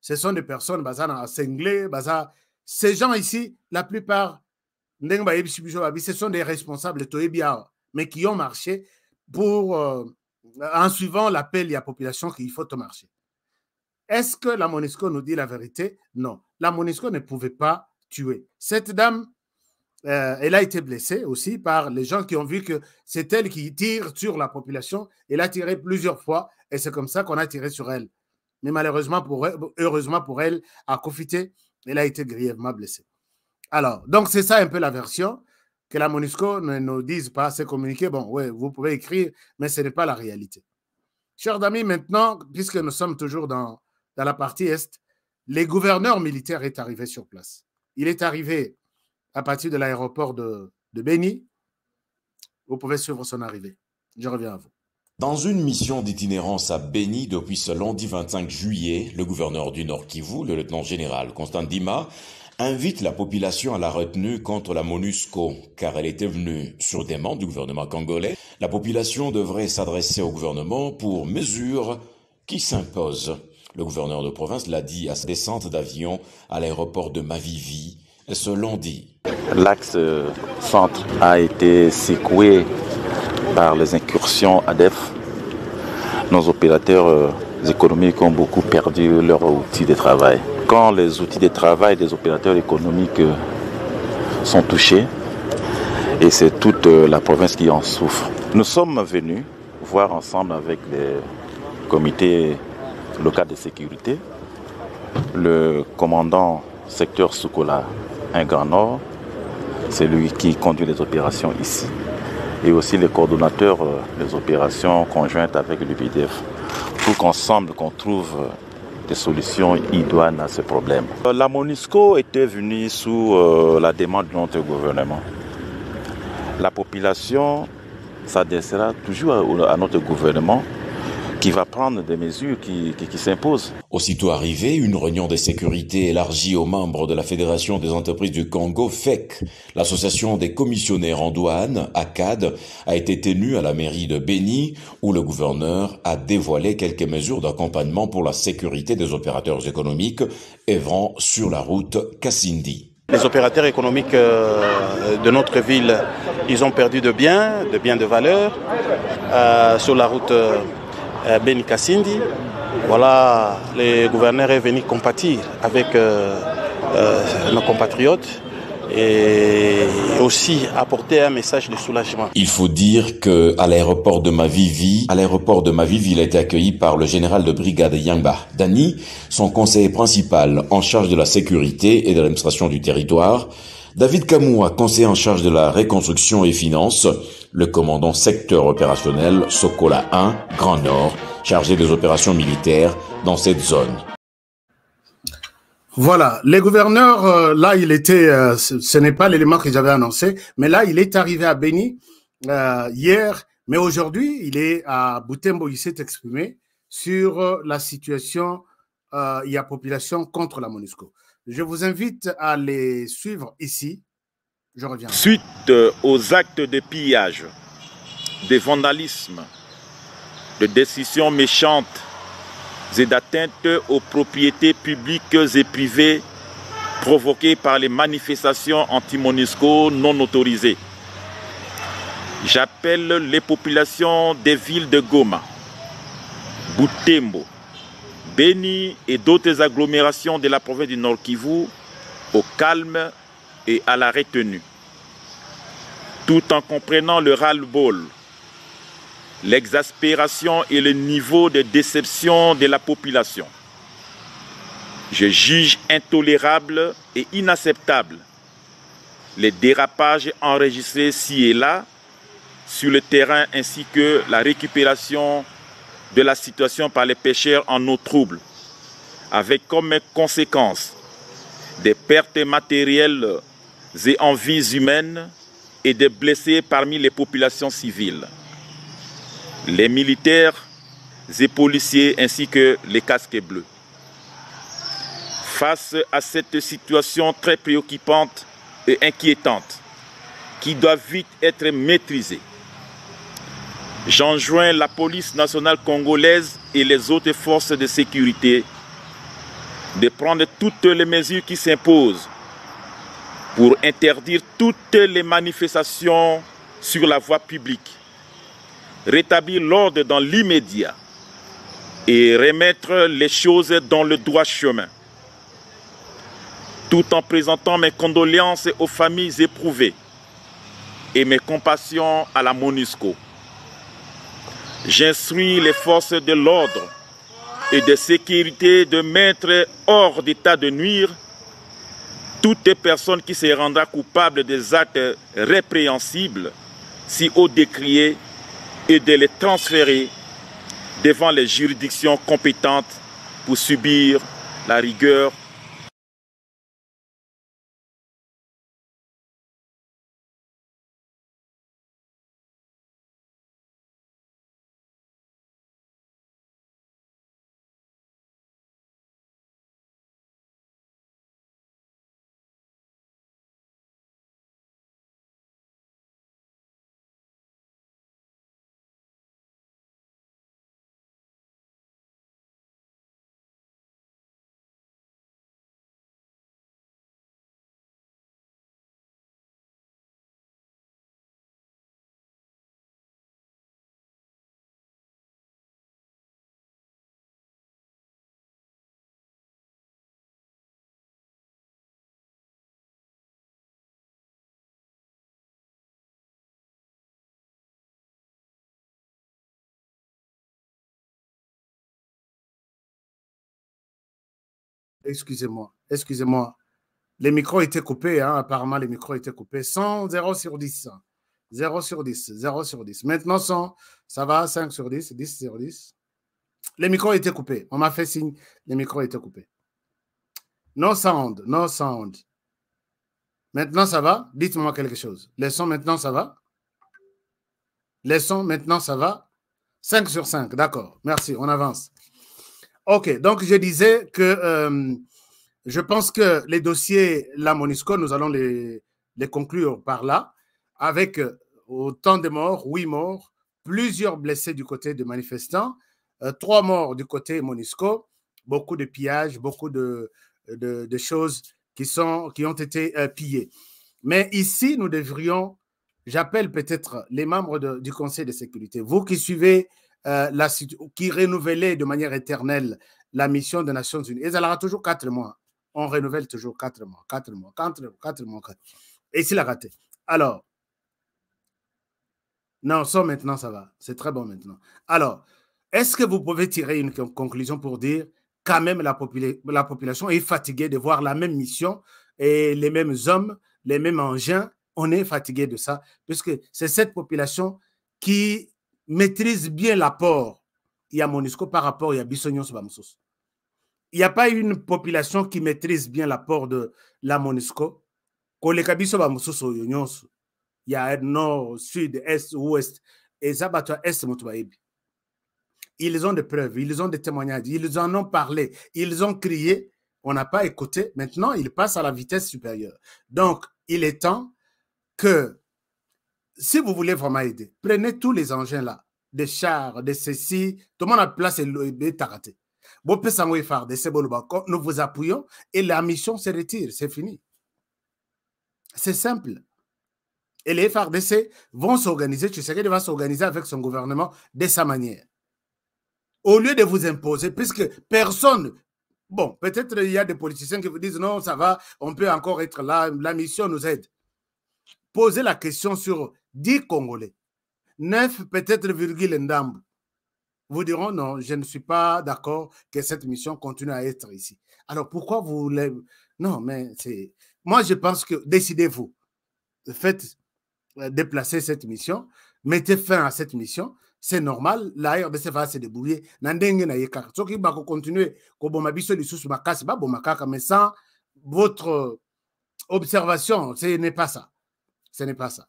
ce sont des personnes Ces gens ici, la plupart, ce sont des responsables mais qui ont marché pour, euh, en suivant l'appel de la population qu'il faut marcher. Est-ce que la Monisco nous dit la vérité Non. La Monisco ne pouvait pas tuer. Cette dame, euh, elle a été blessée aussi par les gens qui ont vu que c'est elle qui tire sur la population. Elle a tiré plusieurs fois et c'est comme ça qu'on a tiré sur elle mais malheureusement pour heureusement pour elle, a profité. Elle a été grièvement blessée. Alors, donc c'est ça un peu la version que la MONUSCO ne nous dise pas c'est communiqué, Bon, oui, vous pouvez écrire, mais ce n'est pas la réalité. Chers amis, maintenant, puisque nous sommes toujours dans, dans la partie Est, les gouverneurs militaires est arrivé sur place. Il est arrivé à partir de l'aéroport de, de Béni. Vous pouvez suivre son arrivée. Je reviens à vous. Dans une mission d'itinérance à Béni depuis ce lundi 25 juillet, le gouverneur du Nord Kivu, le lieutenant général Constant Dima, invite la population à la retenue contre la MONUSCO, car elle était venue sur demande du gouvernement congolais. La population devrait s'adresser au gouvernement pour mesures qui s'imposent. Le gouverneur de province l'a dit à sa descente d'avion à l'aéroport de Mavivi ce lundi. L'axe centre a été secoué par les incursions ADEF, nos opérateurs euh, économiques ont beaucoup perdu leurs outils de travail. Quand les outils de travail des opérateurs économiques euh, sont touchés, et c'est toute euh, la province qui en souffre. Nous sommes venus voir ensemble avec les comités local de sécurité, le commandant secteur Soukola, un c'est lui qui conduit les opérations ici et aussi les coordonnateurs des euh, opérations conjointes avec l'UPDF, pour qu'ensemble qu'on trouve euh, des solutions idoines à ce problème. Euh, la MONUSCO était venue sous la demande de notre gouvernement. La population s'adressera toujours à notre gouvernement qui va prendre des mesures qui, s'imposent. Aussitôt arrivée, une réunion des sécurité élargie aux membres de la Fédération des entreprises du Congo, FEC, l'association des commissionnaires en douane, ACAD, a été tenue à la mairie de Béni, où le gouverneur a dévoilé quelques mesures d'accompagnement pour la sécurité des opérateurs économiques évrant sur la route Cassindi. Les opérateurs économiques euh, de notre ville, ils ont perdu de biens, de biens de valeur euh, sur la route euh, euh, ben Kassindi. Voilà, le gouverneur est venu compatir avec euh, euh, nos compatriotes et aussi apporter un message de soulagement. Il faut dire que à l'aéroport de Mavivi, à l'aéroport de Mavivi, il a été accueilli par le général de brigade Yangba Dani, son conseiller principal en charge de la sécurité et de l'administration du territoire, David Kamoua, conseiller en charge de la reconstruction et finances, le commandant secteur opérationnel Sokola 1, Grand Nord, chargé des opérations militaires dans cette zone. Voilà, les gouverneurs, euh, là, il était, euh, ce, n'est pas l'élément qu'ils j'avais annoncé, mais là, il est arrivé à Béni euh, hier, mais aujourd'hui, il est à Boutembo, il s'est exprimé sur la situation et la population contre la MONUSCO. Je vous invite à les suivre ici Suite euh, aux actes de pillage, de vandalisme, de décisions méchantes et d'atteintes aux propriétés publiques et privées provoquées par les manifestations anti-MONUSCO non autorisées. J'appelle les populations des villes de Goma, Boutembo, Beni et d'autres agglomérations de la province du Nord Kivu au calme et à la retenue, tout en comprenant le ras-le-bol, l'exaspération et le niveau de déception de la population. Je juge intolérable et inacceptable les dérapages enregistrés ci et là sur le terrain ainsi que la récupération de la situation par les pêcheurs en eau trouble, avec comme conséquence des pertes matérielles et en vies humaines et des blessés parmi les populations civiles. Les militaires et policiers ainsi que les casques bleus. Face à cette situation très préoccupante et inquiétante, qui doit vite être maîtrisée, j'enjoins la police nationale congolaise et les autres forces de sécurité de prendre toutes les mesures qui s'imposent pour interdire toutes les manifestations sur la voie publique, rétablir l'ordre dans l'immédiat et remettre les choses dans le droit chemin, tout en présentant mes condoléances aux familles éprouvées et mes compassions à la MONUSCO. J'instruis les forces de l'ordre et de sécurité de mettre hors d'état de nuire les personne qui se rendra coupable des actes répréhensibles, si haut décriés, et de les transférer devant les juridictions compétentes pour subir la rigueur Excusez-moi, excusez-moi. Les micros étaient coupés, hein, apparemment les micros étaient coupés. 100, 0 sur 10. 0 sur 10, 0 sur 10. Maintenant 100, ça va, 5 sur 10, 10 sur 10. Les micros étaient coupés. On m'a fait signe, les micros étaient coupés. No sound, no sound. Maintenant ça va Dites-moi quelque chose. Les sons maintenant ça va Les sons maintenant ça va 5 sur 5, d'accord. Merci, on avance. OK, donc je disais que euh, je pense que les dossiers, la MONUSCO, nous allons les, les conclure par là, avec euh, autant de morts, huit morts, plusieurs blessés du côté des manifestants, euh, trois morts du côté MONUSCO, beaucoup de pillages, beaucoup de, de, choses qui, sont, qui ont été pillées. Mais ici, nous devrions, j'appelle peut-être les membres du Conseil de sécurité, vous qui suivez euh, la, qui renouvelait de manière éternelle la mission des Nations Unies. Et ça aura toujours quatre mois. On renouvelle toujours quatre mois, quatre mois, quatre, quatre mois, Et s'il a raté. Alors, non, ça maintenant, ça va. C'est très bon maintenant. Alors, est-ce que vous pouvez tirer une conclusion pour dire quand même la, la population est fatiguée de voir la même mission et les mêmes hommes, les mêmes engins on est fatigué de ça, puisque c'est cette population qui maîtrise bien l'apport il y a Monisco par rapport à y a Bissonios Il n'y a pas une population qui maîtrise bien l'apport de la Monisco. Il y a nord, sud, est, ouest et bah, Ils ont des preuves, ils ont des témoignages, ils en ont parlé, ils ont crié, on n'a pas écouté. Maintenant, ils passent à la vitesse supérieure. Donc, il est temps que si vous voulez vraiment aider, prenez tous les engins là, des chars, de ceci, tout le monde a place et taraté. Bon, nous vous appuyons et la mission se retire, c'est fini. C'est simple. Et les FRDC vont s'organiser, tu sais qu'il va s'organiser avec son gouvernement de sa manière. Au lieu de vous imposer, puisque personne, bon, peut-être il y a des politiciens qui vous disent non, ça va, on peut encore être là, la mission nous aide. Posez la question sur 10 Congolais, 9 peut-être virgule Ndambu, vous diront non, je ne suis pas d'accord que cette mission continue à être ici. Alors pourquoi vous voulez... Non, mais c'est... Moi, je pense que décidez-vous. Faites euh, déplacer cette mission, mettez fin à cette mission. C'est normal, la RDC va se débrouiller. Nandenge na yekaka. continuer ma pas makasi ba mais sans votre observation, ce n'est pas ça. Ce n'est pas ça.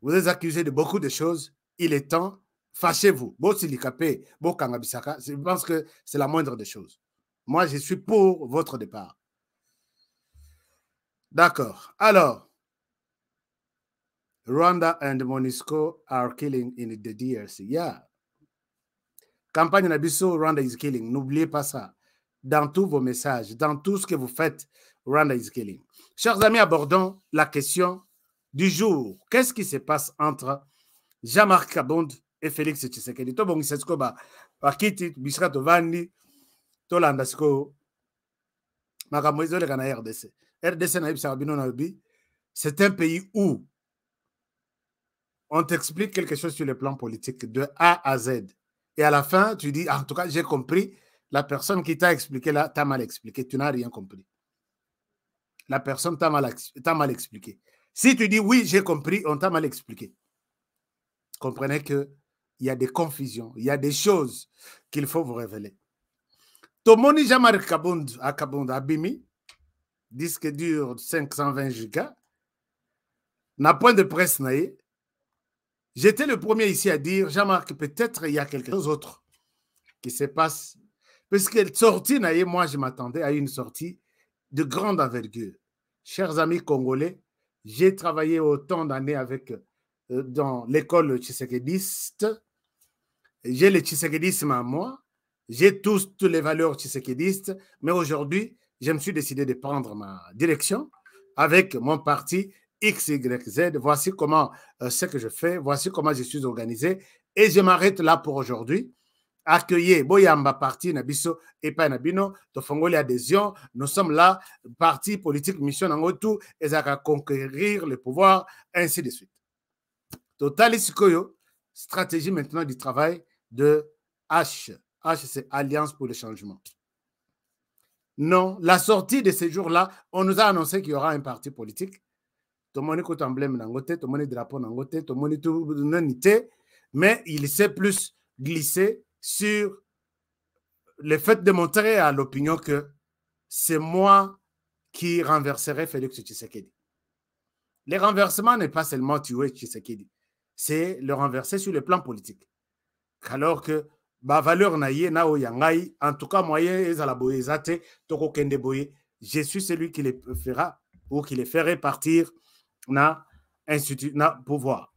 Vous êtes accusé de beaucoup de choses. Il est temps. Fâchez-vous. Beau Silikapé, beau Kangabisaka, je pense que c'est la moindre des choses. Moi, je suis pour votre départ. D'accord. Alors, Rwanda and Monisco are killing in the DRC. Yeah. Campagne Nabiso, Rwanda is killing. N'oubliez pas ça. Dans tous vos messages, dans tout ce que vous faites, Rwanda is killing. Chers amis, abordons la question du jour. Qu'est-ce qui se passe entre Jean-Marc et Félix Tshisekedi rdc c'est un pays où on t'explique quelque chose sur le plan politique de A à Z. Et à la fin, tu dis, en tout cas, j'ai compris. La personne qui t'a expliqué là, t'a mal expliqué. Tu n'as rien compris. La personne t'a mal, mal expliqué. Si tu dis oui, j'ai compris, on t'a mal expliqué. Comprenez qu'il y a des confusions, il y a des choses qu'il faut vous révéler. Tomoni Jamar Kabund, Kabound Abimi, disque dur 520 gigas, n'a point de presse J'étais le premier ici à dire, Jean-Marc, peut-être il y a quelque chose d'autre qui se passe. Parce que sortie moi je m'attendais à une sortie de grande envergure. Chers amis congolais, j'ai travaillé autant d'années avec euh, dans l'école tshisekédiste. J'ai le tshisekédisme à moi. J'ai tous, toutes les valeurs tshisekédistes. Mais aujourd'hui, je me suis décidé de prendre ma direction avec mon parti XYZ. Voici comment euh, ce que je fais. Voici comment je suis organisé. Et je m'arrête là pour aujourd'hui. Accueillir, boyamba parti na biso pas na bino tofongoli adhésion nous sommes là parti politique mission haut tout à conquérir le pouvoir ainsi de suite totali stratégie maintenant du travail de H H c'est Alliance pour le changement non la sortie de ces jours-là on nous a annoncé qu'il y aura un parti politique To monique emblème to monique drapeau tout unité, mais il s'est plus glissé sur le fait de montrer à l'opinion que c'est moi qui renverserai Félix Tshisekedi. Le renversement n'est pas seulement tuer Tshisekedi, c'est le renverser sur le plan politique. Alors que ma valeur na ye na en tout cas moi, je suis celui qui les fera ou qui les ferait partir na le pouvoir.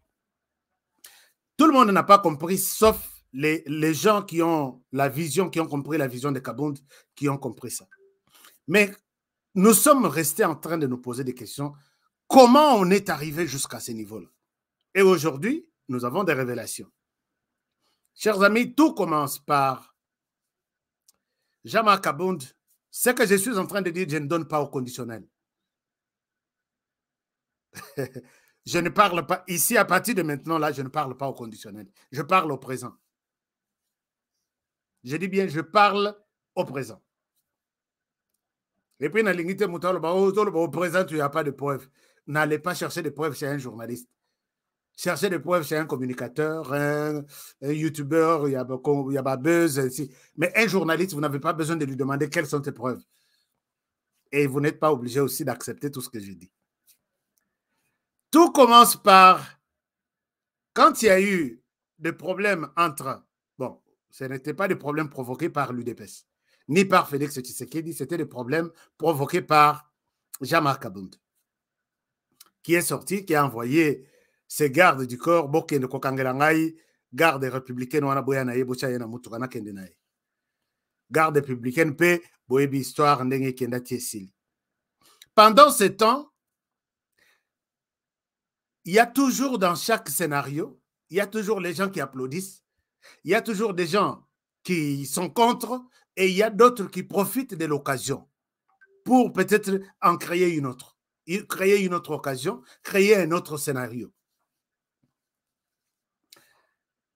Tout le monde n'a pas compris sauf les, gens qui ont la vision, qui ont compris la vision de Kabound, qui ont compris ça. Mais nous sommes restés en train de nous poser des questions. Comment on est arrivé jusqu'à ce niveau-là Et aujourd'hui, nous avons des révélations. Chers amis, tout commence par Jama Kabound. Ce que je suis en train de dire, je ne donne pas au conditionnel. je ne parle pas ici à partir de maintenant là, je ne parle pas au conditionnel. Je parle au présent. Je dis bien, je parle au présent. Et puis, dans au présent, il n'y a pas de preuves. N'allez pas chercher des preuves chez un journaliste. Cherchez des preuves chez un communicateur, un, youtubeur, il y a, il y a buzz, ainsi. Mais un journaliste, vous n'avez pas besoin de lui demander quelles sont ses preuves. Et vous n'êtes pas obligé aussi d'accepter tout ce que je dis. Tout commence par quand il y a eu des problèmes entre ce n'était pas des problèmes provoqués par l'UDPS, ni par Félix Tshisekedi, c'était des problèmes provoqués par Jean-Marc Abound, qui est sorti, qui a envoyé ses gardes du corps, gardes Kokangelangai, gardes républicaine, wana Garde Pendant ce temps, il y a toujours dans chaque scénario, il y a toujours les gens qui applaudissent, il y a toujours des gens qui sont contre et il y a d'autres qui profitent de l'occasion pour peut-être en créer une autre, créer une autre occasion, créer un autre scénario.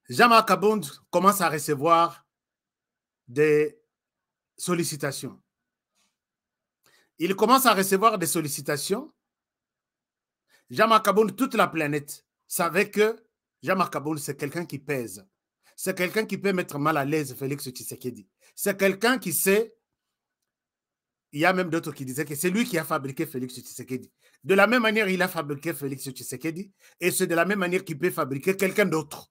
jean Kabound commence à recevoir des sollicitations. Il commence à recevoir des sollicitations. jean Kabound, toute la planète savait que jean Kabound, c'est quelqu'un qui pèse. C'est quelqu'un qui peut mettre mal à l'aise Félix Tshisekedi. C'est quelqu'un qui sait. Il y a même d'autres qui disaient que c'est lui qui a fabriqué Félix Tshisekedi. De la même manière, il a fabriqué Félix Tshisekedi et c'est de la même manière qu'il peut fabriquer quelqu'un d'autre.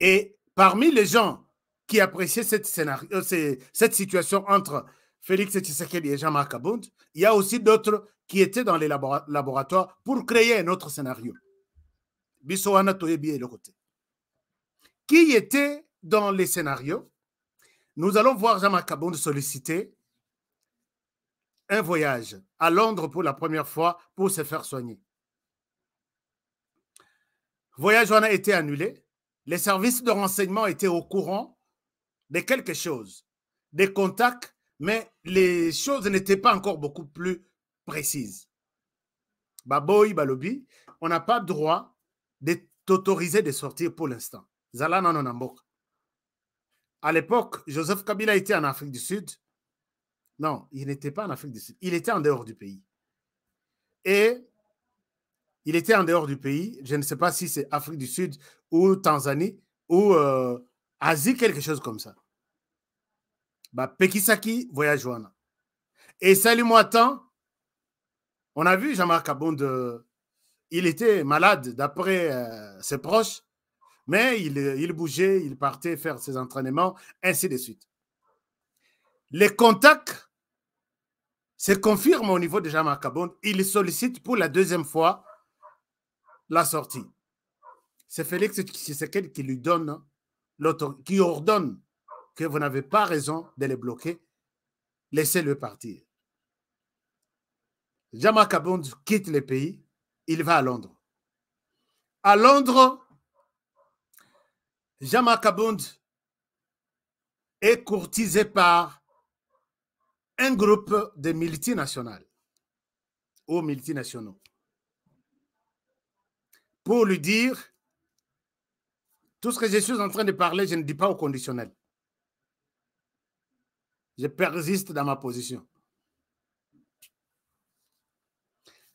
Et parmi les gens qui appréciaient cette, scénario, euh, cette situation entre Félix Tshisekedi et Jean-Marc Abound, il y a aussi d'autres qui étaient dans les laboratoires pour créer un autre scénario. est le côté qui était dans les scénarios, nous allons voir Jean de solliciter un voyage à Londres pour la première fois pour se faire soigner. Voyage en a été annulé. Les services de renseignement étaient au courant de quelque chose, des contacts, mais les choses n'étaient pas encore beaucoup plus précises. Baboy, Balobi, on n'a pas droit d'être autorisé de sortir pour l'instant. Zalana à l'époque Joseph Kabila était en Afrique du Sud non il n'était pas en Afrique du Sud il était en dehors du pays et il était en dehors du pays je ne sais pas si c'est Afrique du Sud ou Tanzanie ou euh, Asie quelque chose comme ça bah, Pekisaki voyage et salut moi tant on a vu Jean-Marc Abonde il était malade d'après euh, ses proches mais euh, il, bougeait, il partait faire ses entraînements, ainsi de suite. Les contacts se confirment au niveau de Jama Kabound. Il sollicite pour la deuxième fois la sortie. C'est Félix Tshisekedi qui lui donne qui ordonne que vous n'avez pas raison de les bloquer. Laissez-le partir. Jama Kabound quitte le pays, il va à Londres. À Londres, Jama Kabund est courtisé par un groupe de multinationales ou multinationaux pour lui dire tout ce que je suis en train de parler, je ne dis pas au conditionnel. Je persiste dans ma position.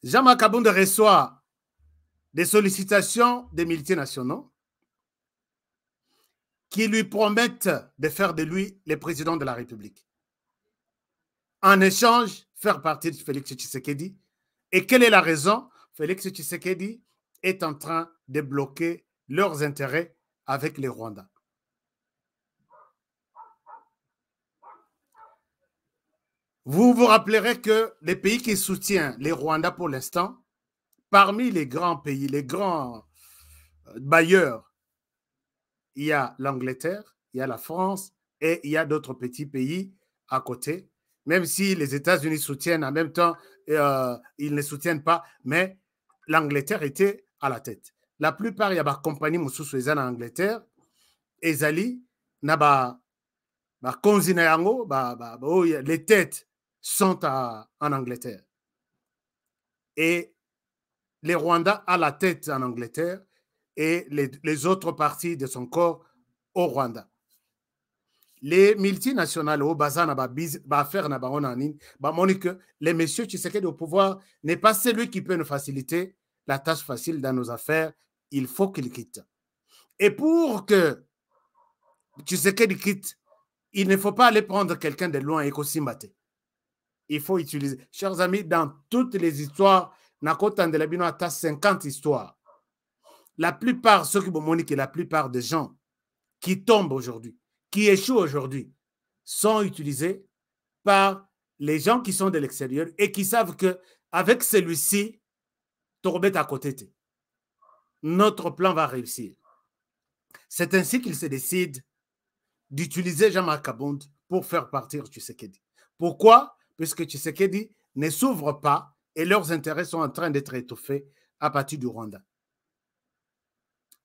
Jama Kabund reçoit des sollicitations des multinationaux qui lui promettent de faire de lui le président de la République. En échange, faire partie de Félix Tshisekedi. Et quelle est la raison Félix Tshisekedi est en train de bloquer leurs intérêts avec les Rwandais. Vous vous rappellerez que les pays qui soutiennent les Rwandais pour l'instant, parmi les grands pays, les grands euh, bailleurs il y a l'Angleterre, il y a la France et il y a d'autres petits pays à côté, même si les États-Unis soutiennent en même temps, euh, ils ne soutiennent pas, mais l'Angleterre était à la tête. La plupart, il y a ma compagnie Moussousou en Angleterre, Ezali, Naba, Konzinayango, oh, les têtes sont en Angleterre. Et les Rwandais à la tête en Angleterre, et les, autres parties de son corps au Rwanda. Les multinationales au oh, Bazar ba faire na ba monique les messieurs Tshisekedi au pouvoir n'est pas celui qui peut nous faciliter la tâche facile dans nos affaires, il faut qu'il quitte. Et pour que tu Tshisekedi quitte, il ne faut pas aller prendre quelqu'un de loin et batte. Il faut utiliser. Chers amis, dans toutes les histoires, Nakotan de la a 50 histoires la plupart, ceux qui m'ont que la plupart des gens qui tombent aujourd'hui, qui échouent aujourd'hui, sont utilisés par les gens qui sont de l'extérieur et qui savent que avec celui-ci, tomber à côté. Notre plan va réussir. C'est ainsi qu'il se décide d'utiliser Jean-Marc Abond pour faire partir Tshisekedi. Pourquoi Puisque Tshisekedi ne s'ouvre pas et leurs intérêts sont en train d'être étouffés à partir du Rwanda.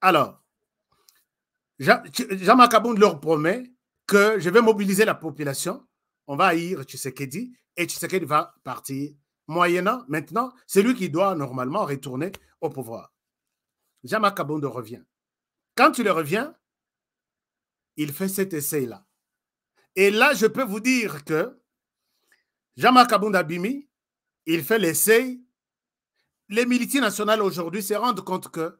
Alors, Jean-Marc leur promet que je vais mobiliser la population, on va haïr Tshisekedi et Tshisekedi va partir, moyennant maintenant c'est lui qui doit normalement retourner au pouvoir. Jean-Marc revient. Quand il revient, il fait cet essai-là. Et là, je peux vous dire que Jean-Marc Abimi, il fait l'essai. Les militaires nationaux aujourd'hui se rendent compte que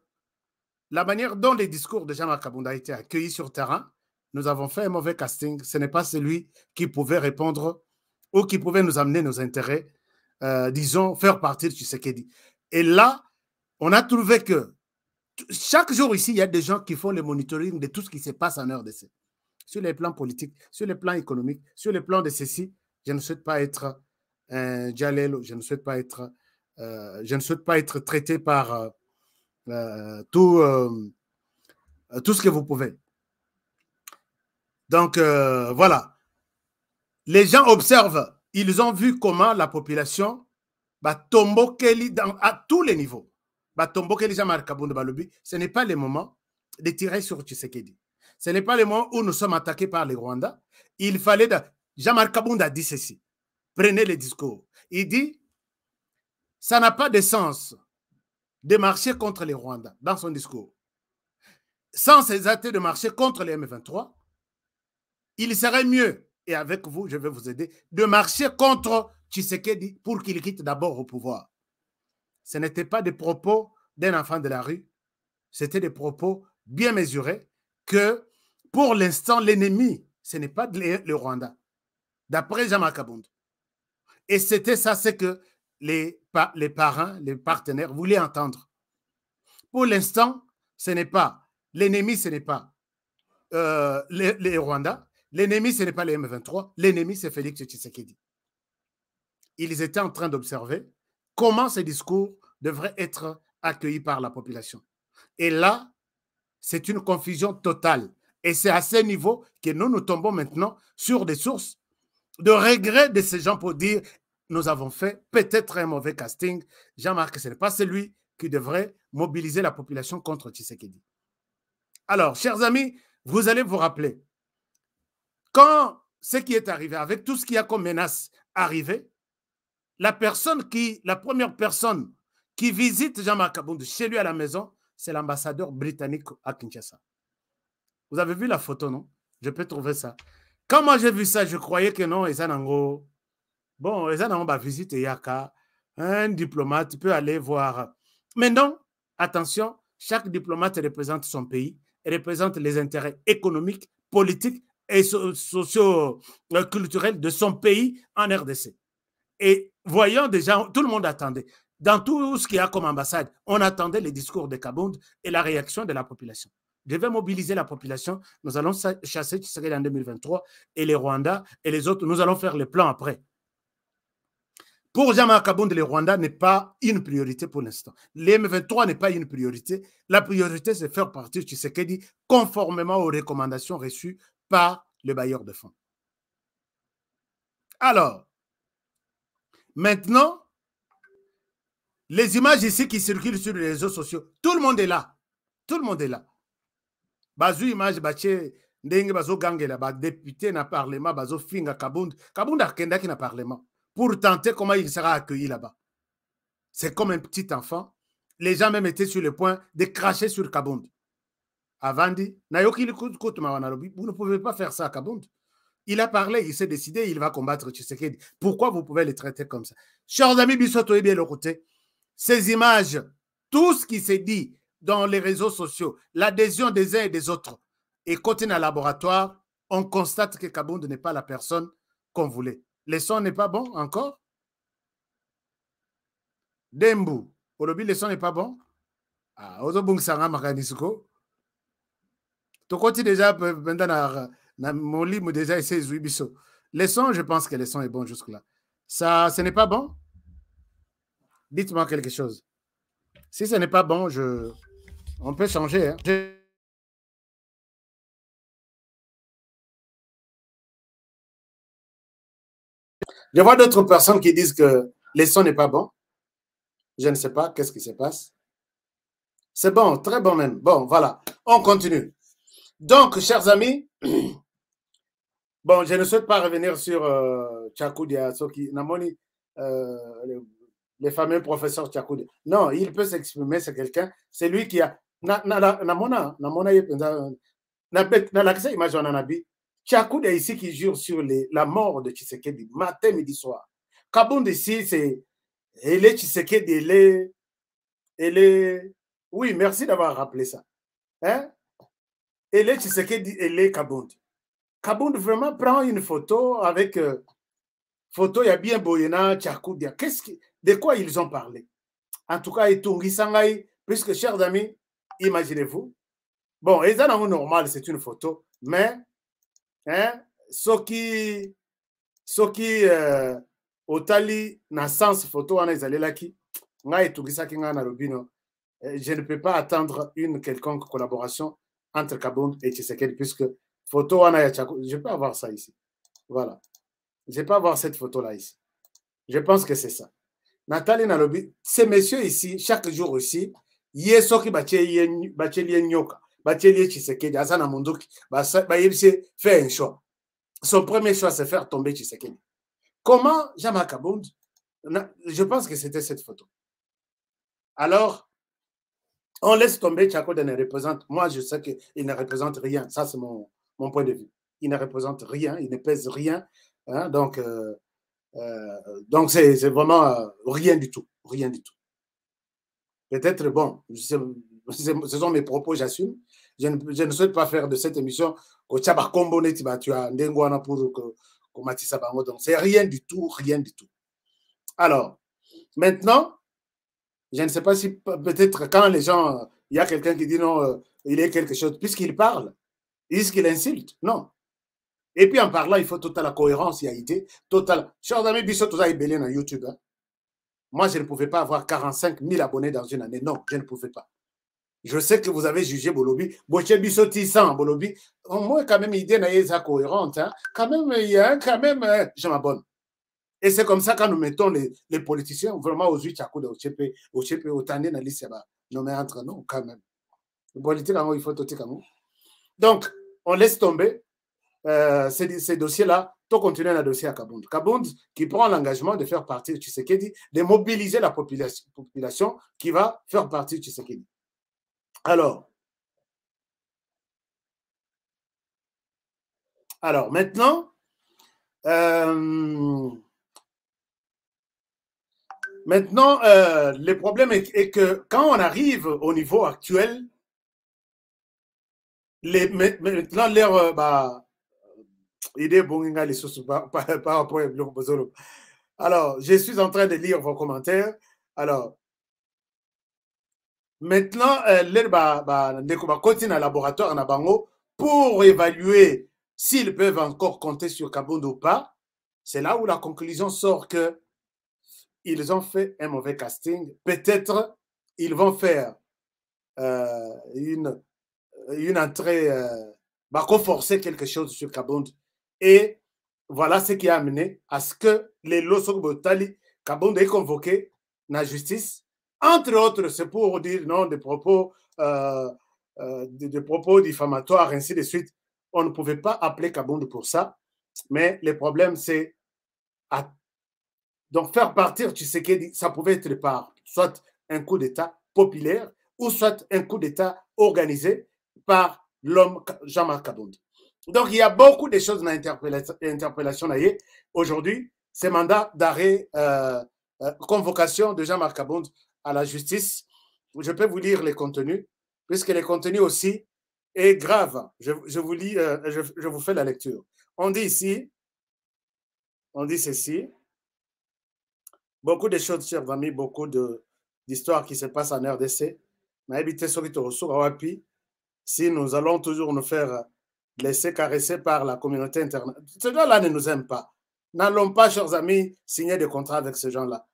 la manière dont les discours de Jean-Marc Kabunda étaient été accueillis sur terrain, nous avons fait un mauvais casting. Ce n'est pas celui qui pouvait répondre ou qui pouvait nous amener nos intérêts, euh, disons, faire partie de ce dit. Et là, on a trouvé que chaque jour ici, il y a des gens qui font le monitoring de tout ce qui se passe en RDC. Sur les plans politiques, sur les plans économiques, sur les plans de ceci, je ne souhaite pas être un Djalel, je ne souhaite pas être, euh, je ne souhaite pas être traité par euh, euh, tout, euh, euh, tout ce que vous pouvez. Donc, voilà. Les gens observent, ils ont vu comment la population, bah, à tous les niveaux, bah, ce n'est pas le moment de tirer sur Tshisekedi. Ce n'est pas le moment où nous sommes attaqués par les Rwandais. Il fallait. De... jean Kabounda a dit ceci. Prenez le discours. Il dit Ça n'a pas de sens de marcher contre les Rwandais dans son discours. Sans athées de marcher contre les M23, il serait mieux, et avec vous, je vais vous aider, de marcher contre Tshisekedi pour qu'il quitte d'abord au pouvoir. Ce n'était pas des propos d'un enfant de la rue, c'était des propos bien mesurés que pour l'instant, l'ennemi, ce n'est pas le Rwanda, d'après jean Et c'était ça, c'est que les, les parents, les partenaires voulaient entendre. Pour l'instant, ce n'est pas l'ennemi, ce n'est pas euh, les, les Rwandais, l'ennemi, ce n'est pas les M23, l'ennemi, c'est Félix Tshisekedi. Ils étaient en train d'observer comment ces discours devraient être accueillis par la population. Et là, c'est une confusion totale. Et c'est à ce niveau que nous nous tombons maintenant sur des sources de regrets de ces gens pour dire nous avons fait peut-être un mauvais casting. Jean-Marc, ce n'est pas celui qui devrait mobiliser la population contre Tshisekedi. Alors, chers amis, vous allez vous rappeler, quand ce qui est arrivé, avec tout ce qui a comme menace arrivé, la personne qui, la première personne qui visite Jean-Marc Abound chez lui à la maison, c'est l'ambassadeur britannique à Kinshasa. Vous avez vu la photo, non Je peux trouver ça. Quand moi j'ai vu ça, je croyais que non, et ça bon on va visité Yaka, un diplomate peut aller voir mais non attention chaque diplomate représente son pays représente les intérêts économiques politiques et socio-culturels euh, de son pays en RDC. Et voyons déjà, tout le monde attendait. Dans tout ce qu'il y a comme ambassade, on attendait les discours de Kabound et la réaction de la population. Je vais mobiliser la population. Nous allons chasser serait en 2023 et les Rwandais et les autres. Nous allons faire les plans après. Pour Jama Kabound, le Rwanda n'est pas une priorité pour l'instant. m 23 n'est pas une priorité. La priorité, c'est faire partie de ce dit conformément aux recommandations reçues par le bailleur de fonds. Alors, maintenant, les images ici qui circulent sur les réseaux sociaux, tout le monde est là. Tout le monde est là. Bazu image bache ndenge na parlement bazo finga kabund kabund na parlement pour tenter comment il sera accueilli là-bas. C'est comme un petit enfant. Les gens même étaient sur le point de cracher sur Avant, Kabound. Avandi, vous ne pouvez pas faire ça à Kabound. Il a parlé, il s'est décidé, il va combattre Tshisekedi. Pourquoi vous pouvez le traiter comme ça Chers amis et bien ces images, tout ce qui s'est dit dans les réseaux sociaux, l'adhésion des uns et des autres, et côté un laboratoire, on constate que Kabound n'est pas la personne qu'on voulait. Le son n'est pas bon encore Dembu, Olobi, le son n'est pas bon Ah, Ozobungsanga Tu Tokoti déjà, maintenant, livre, déjà essayé Zouibiso. Le son, je pense que le son est bon jusque-là. Ça, ce n'est pas bon Dites-moi quelque chose. Si ce n'est pas bon, je... on peut changer. Hein. Je vois d'autres personnes qui disent que le son n'est pas bon. Je ne sais pas qu'est-ce qui se passe. C'est bon, très bon même. Bon, voilà, on continue. Donc, chers amis, bon, je ne souhaite pas revenir sur euh, Namoni, le, fameux professeurs Tchakoudia. Non, il peut s'exprimer, c'est quelqu'un, c'est lui qui a. Namona, est ici qui jure sur la mort de Tshisekedi, matin, midi, soir. Kabound ici, c'est Ele Tshisekedi, Ele, Ele. Oui, merci d'avoir rappelé ça. Hein? Ele Tshisekedi, Ele Kabound. Kabound vraiment prend une photo avec. Euh, photo, il y a bien Boyena, Tchakoudia. Qu'est-ce qui, de quoi ils ont parlé? En tout cas, sont Sangai, puisque, chers amis, imaginez-vous. Bon, Ezanamu normal, c'est une photo, mais hein, soki soki euh, otali sens photo wana euh, je ne peux pas attendre une quelconque collaboration entre Kaboum et Tshisekedi puisque photo wana ya Tchako, je peux avoir ça ici voilà je peux avoir cette photo là ici je pense que c'est ça Nathalie Nalobi, ces messieurs ici chaque jour aussi ye soki batie les nyoka il Tshisekedi, fait un choix. Son premier choix, c'est faire tomber Tshisekedi. Comment Jean-Marc je pense que c'était cette photo. Alors, on laisse tomber Tshisekedi ne représente, moi je sais qu'il ne représente rien, ça c'est mon, mon, point de vue. Il ne représente rien, il ne pèse rien, hein. donc euh, euh, donc c'est vraiment euh, rien du tout, rien du tout. Peut-être, bon, je sais, ce sont mes propos, j'assume. Je ne, souhaite pas faire de cette émission au tu as pour ça Bango. Donc, c'est rien du tout, rien du tout. Alors, maintenant, je ne sais pas si peut-être quand les gens, il y a quelqu'un qui dit non, euh, il est quelque chose, puisqu'il parle, est-ce qu'il insulte Non. Et puis en parlant, il faut totale cohérence, il y a idée, totale. Chers amis, YouTube. Hein. Moi, je ne pouvais pas avoir 45 000 abonnés dans une année. Non, je ne pouvais pas. Je sais que vous avez jugé Bolobi. Boche Bissotissan, Bolobi. Au moins, quand même, l'idée n'est cohérente. Hein? Quand même, il y a quand même, hein. je m'abonne. Et c'est comme ça quand nous mettons les, les politiciens vraiment aux yeux de Ochepe, Ochepe, Otane, Naliseba. Non, mais entre nous, quand même. Politique, il faut tout Donc, on laisse tomber euh, ces, ces dossiers-là. Tout continuer un le dossier à Kabound. Kabound qui prend l'engagement de faire partie de Tshisekedi, de mobiliser la population, population qui va faire partie de Tshisekedi. Alors, alors maintenant, euh, maintenant, euh, le problème est, que quand on arrive au niveau actuel, les, maintenant, les... idée par rapport à Alors, je suis en train de lire vos commentaires. Alors, Maintenant, les va continuer à laboratoire en Abango pour évaluer s'ils peuvent encore compter sur Kabound ou pas. C'est là où la conclusion sort que ils ont fait un mauvais casting. Peut-être ils vont faire euh, une, une entrée, euh, bah, quelque chose sur Kabound. Et voilà ce qui a amené à ce que les Losok Botali, Kabound est convoqué dans la justice. Entre autres, c'est pour dire non des propos, euh, euh propos diffamatoires, ainsi de suite. On ne pouvait pas appeler Kabound pour ça. Mais le problème, c'est à... donc faire partir Tu Tshisekedi, ça pouvait être par soit un coup d'État populaire ou soit un coup d'État organisé par l'homme Jean-Marc Kabound. Donc, il y a beaucoup de choses dans l'interpellation aujourd'hui. c'est mandat d'arrêt, euh, euh, convocation de Jean-Marc Kabound à la justice. Je peux vous lire les contenus, puisque les contenus aussi est grave. Je, vous lis, euh, je, vous fais la lecture. On dit ici, on dit ceci, beaucoup de choses, chers amis, beaucoup d'histoires qui se passent en RDC. Si nous allons toujours nous faire laisser caresser par la communauté internationale, ces gens-là ne nous aiment pas. N'allons pas, chers amis, signer des contrats avec ces gens-là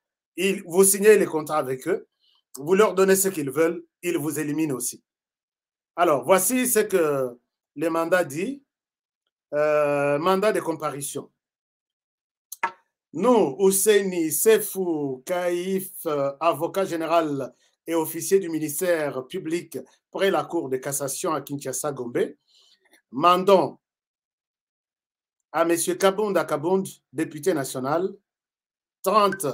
vous signez les contrats avec eux, vous leur donnez ce qu'ils veulent, ils vous éliminent aussi. Alors, voici ce que le mandat dit. Euh, mandat de comparution. Nous, Ousseini Sefou Kaïf, avocat général et officier du ministère public près la Cour de cassation à Kinshasa, Gombe, mandons à M. Kabound Akabound, député national, 30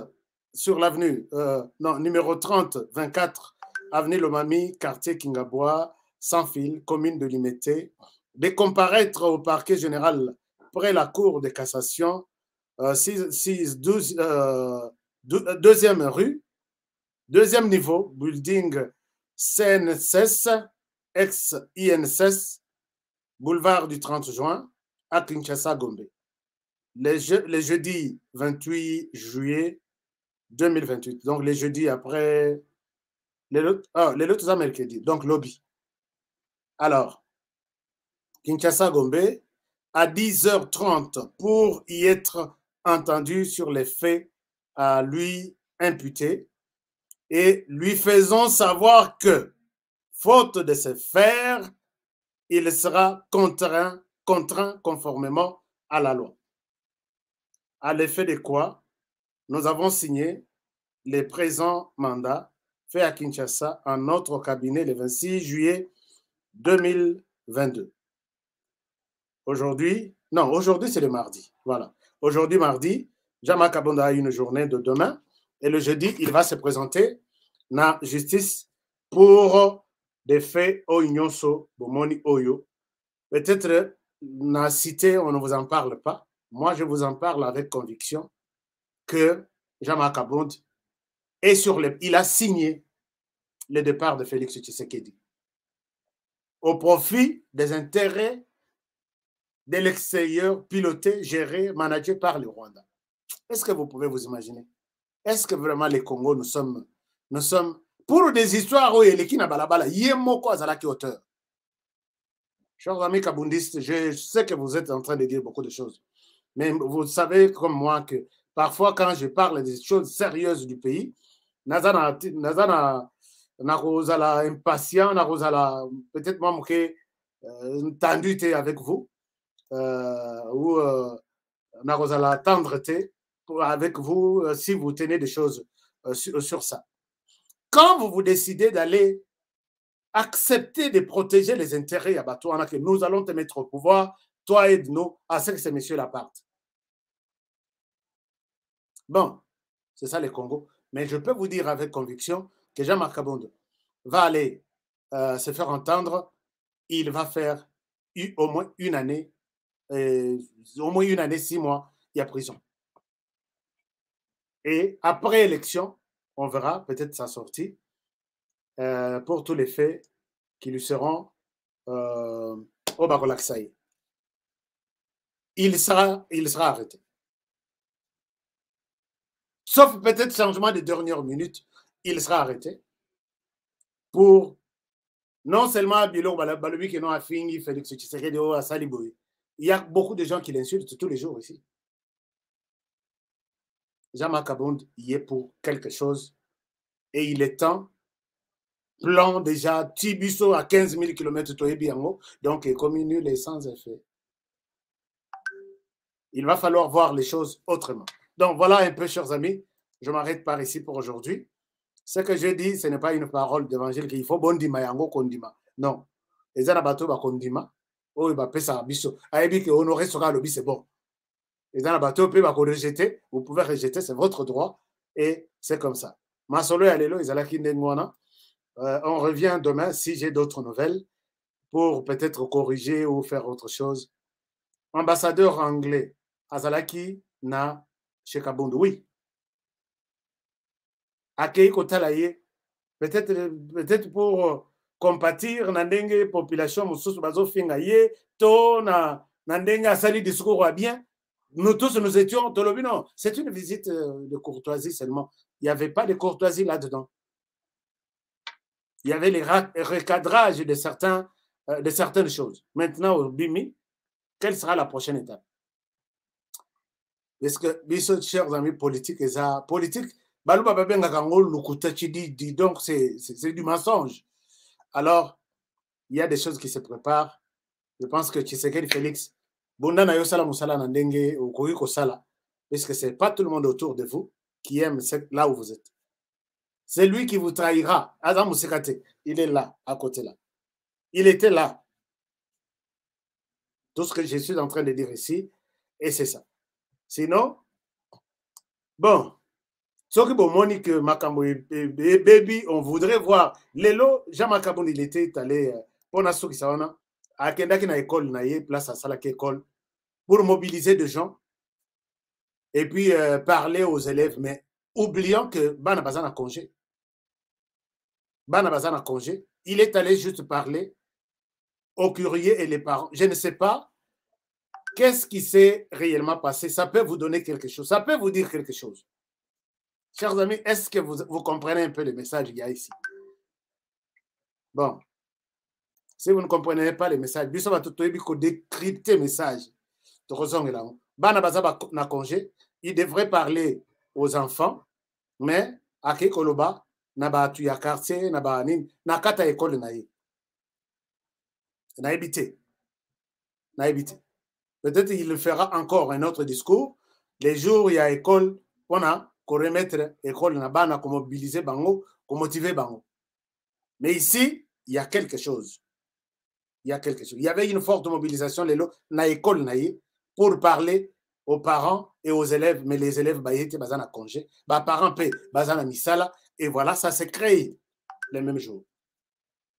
sur l'avenue, euh, non, numéro 30, 24, avenue Lomami, quartier Kingabois, sans fil, commune de Limité, de comparaître au parquet général près la cour de cassation, 6, euh, 12, euh, deuxième rue, deuxième niveau, building CNSS, ex-INSS, boulevard du 30 juin, à Kinshasa, Gombe. les jeudis 28 juillet 2028. Donc, les jeudis après. Les autres ah, les Donc, lobby. Alors, Kinshasa Gombe à 10h30 pour y être entendu sur les faits à lui imputer et lui faisons savoir que, faute de se faire, il sera contraint, contraint conformément à la loi. À l'effet de quoi nous avons signé les présents mandats faits à Kinshasa en notre cabinet le 26 juillet 2022. Aujourd'hui, non, aujourd'hui c'est le mardi. Voilà. Aujourd'hui, mardi, Jama Kabonda a une journée de demain et le jeudi, il va se présenter la justice pour des faits au Nyonso, Bomoni Oyo. Peut-être la cité, on ne vous en parle pas. Moi, je vous en parle avec conviction que Jean-Marc est sur le, il a signé le départ de Félix Tshisekedi au profit des intérêts de l'extérieur piloté, géré, managé par le Rwanda. Est-ce que vous pouvez vous imaginer Est-ce que vraiment les Congos, nous sommes, nous sommes pour des histoires où il y a balabala, yemoko azalaki auteur. Chers amis kabundistes, je sais que vous êtes en train de dire beaucoup de choses, mais vous savez comme moi que parfois quand je parle des choses sérieuses du pays, nazana nazana nakozala impatient, la peut-être manquer que tendu avec vous euh, ou euh, la tendreté avec vous euh, si vous tenez des choses euh, euh, sur, ça. Quand vous vous décidez d'aller accepter de protéger les intérêts à Batouana, nous allons te mettre au pouvoir, toi aide-nous à ce que ces messieurs la partent. Bon, c'est ça le Congo. Mais je peux vous dire avec conviction que Jean-Marc Abonde va aller euh, se faire entendre. Il va faire au moins une année, euh, au moins une année, six mois, y a prison. Et après élection, on verra peut-être sa sortie euh, pour tous les faits qui lui seront au Bakolaksaï. Il sera, il sera arrêté sauf peut-être changement de dernière minute, il sera arrêté pour non seulement Bilou Balobi qui non fini Félix Tshisekedi oh, Il y a beaucoup de gens qui l'insultent tous les jours ici. Jean-Marc y est pour quelque chose et il est temps plan déjà Tibiso à 15 000 km de donc il commune les sans effet. Il va falloir voir les choses autrement. Donc voilà un peu, chers amis, je m'arrête par ici pour aujourd'hui. Ce que je dis, ce n'est pas une parole d'évangile qu'il faut bondi yango kondima. Non. kondima. Oh, il va payer c'est bon bateau vous pouvez rejeter c'est votre droit et c'est comme ça masolo euh, on revient demain si j'ai d'autres nouvelles pour peut-être corriger ou faire autre chose ambassadeur anglais azalaki na oui. oui. Kotalaye, peut-être peut-être pour euh, compatir population discours bien nous tous nous étions Tolobino. c'est une visite euh, de courtoisie seulement il n'y avait pas de courtoisie là-dedans il y avait les recadrages de certains euh, de certaines choses maintenant au Bimi quelle sera la prochaine étape est-ce que mes chers amis politiques donc c'est du mensonge alors il y a des choses qui se préparent je pense que tu Félix bonda na yo sala parce que c'est pas tout le monde autour de vous qui aime là où vous êtes c'est lui qui vous trahira Adam il est là à côté là il était là tout ce que je suis en train de dire ici et c'est ça Sinon, bon, ce que bon, Monique Makambo et e, e, Baby, on voudrait voir. Lelo, Jean Makambo, il était allé euh, pour la Sawana, à Kendaki na école, na place à Salaké école, pour mobiliser des gens et puis euh, parler aux élèves, mais oubliant que Bana a congé. Bana a congé. Il est allé juste parler aux curieux et les parents. Je ne sais pas qu'est-ce qui s'est réellement passé Ça peut vous donner quelque chose, ça peut vous dire quelque chose. Chers amis, est-ce que vous, comprenez un peu le message qu'il y a ici Bon. Si vous ne comprenez pas le message, biso bato décrypter le message. Bana baza na congé, il devrait parler aux enfants, mais ake koloba na tu ya quartier, na ba na kata école na ye. Na Na Peut-être qu'il fera encore un autre discours. Les jours, il y a école, on a qu'on remettre école là-bas, qu'on mobiliser Bango, qu'on motiver Bango. Mais ici, il y a quelque chose. Il y a quelque chose. Il y avait une forte mobilisation, les lots, na école, pour parler aux parents et aux élèves, mais les élèves, bah, ils étaient bah, en congé, bah, parents, basés à misala, et voilà, ça s'est créé le même jour.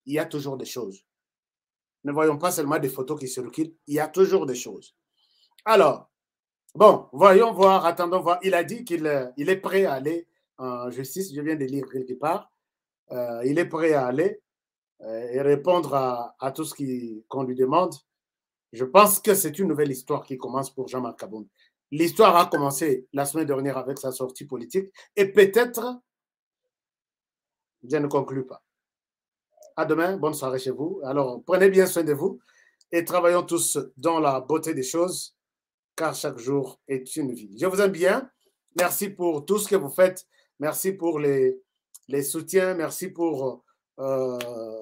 Il y a toujours des choses. Ne voyons pas seulement des photos qui circulent. Il y a toujours des choses. Alors, bon, voyons voir, attendons voir. Il a dit qu'il euh, est prêt à aller en justice. Je viens de lire quelque part. Euh, il est prêt à aller euh, et répondre à, tout ce qu'on lui demande. Je pense que c'est une nouvelle histoire qui commence pour Jean-Marc Cabon. L'histoire a commencé la semaine dernière avec sa sortie politique et peut-être, je ne conclue pas demain, bonne soirée chez vous. Alors, prenez bien soin de vous et travaillons tous dans la beauté des choses, car chaque jour est une vie. Je vous aime bien. Merci pour tout ce que vous faites. Merci pour les, les soutiens. Merci pour euh,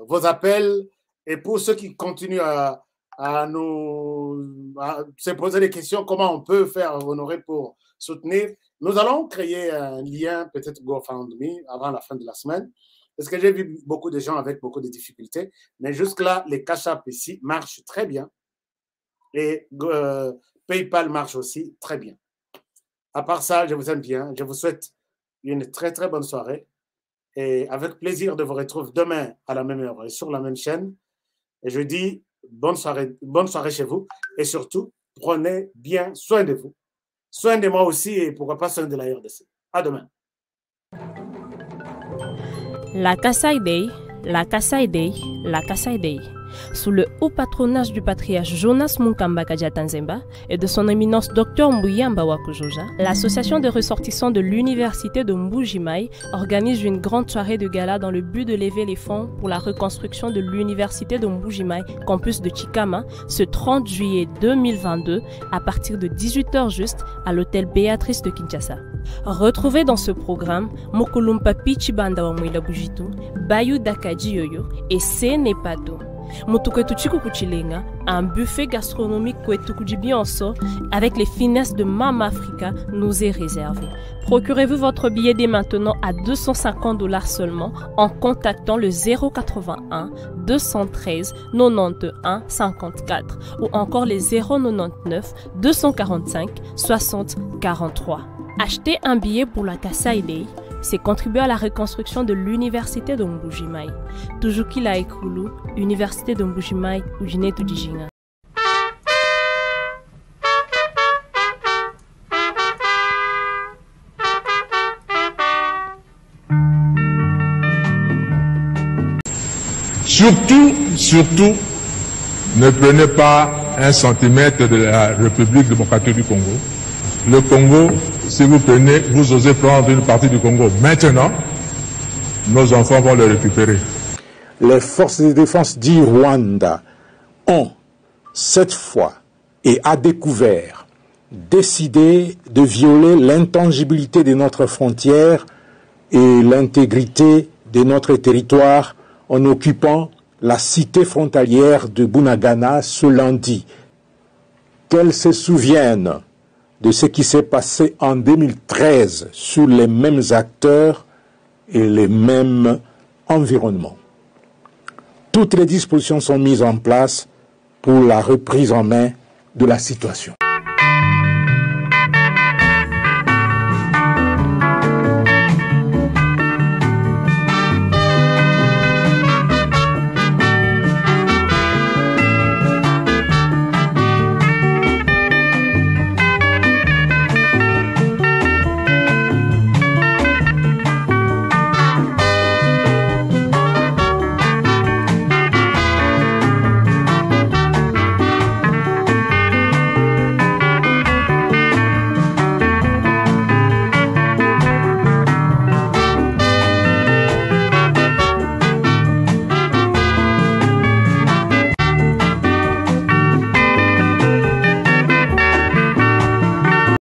vos appels. Et pour ceux qui continuent à, à nous à se poser des questions, comment on peut faire honorer pour soutenir, nous allons créer un lien, peut-être GoFundMe, avant la fin de la semaine. Parce que j'ai vu beaucoup de gens avec beaucoup de difficultés, mais jusque-là, les cash App ici marchent très bien et euh, PayPal marche aussi très bien. À part ça, je vous aime bien. Je vous souhaite une très très bonne soirée et avec plaisir de vous retrouver demain à la même heure et sur la même chaîne. Et je dis bonne soirée, bonne soirée chez vous et surtout prenez bien soin de vous, soin de moi aussi et pourquoi pas soin de la RDC. À demain. La Kasai Day, la Kasai Day, la Kasai Day. Sous le haut patronage du patriarche Jonas Munkamba Tanzemba et de son éminence Dr Mbuyamba Wakujoja, l'association de ressortissants de l'université de Mbujimai organise une grande soirée de gala dans le but de lever les fonds pour la reconstruction de l'université de Mbujimai, campus de Chikama, ce 30 juillet 2022 à partir de 18h juste à l'hôtel Béatrice de Kinshasa. Retrouvez dans ce programme Mokulumpa Pichibanda wa Bujitu, Bayou Dakaji Yoyo et Sene Pado. Mutukwetu un buffet gastronomique kwetu avec les finesses de Mama Africa nous est réservé. Procurez-vous votre billet dès maintenant à 250 dollars seulement en contactant le 081 213 91 54 ou encore le 099 245 60 43. Acheter un billet pour la Kasai c'est contribuer à la reconstruction de l'université de Toujours qu'il a université de Mbujimai, Ujine Surtout, surtout, ne prenez pas un centimètre de la République démocratique du Congo. Le Congo si vous prenez, vous osez prendre une partie du Congo maintenant, nos enfants vont le récupérer. Les forces de défense du Rwanda ont, cette fois, et à découvert, décidé de violer l'intangibilité de notre frontière et l'intégrité de notre territoire en occupant la cité frontalière de Bunagana ce lundi. Qu'elles se souviennent de ce qui s'est passé en 2013 sous les mêmes acteurs et les mêmes environnements. Toutes les dispositions sont mises en place pour la reprise en main de la situation.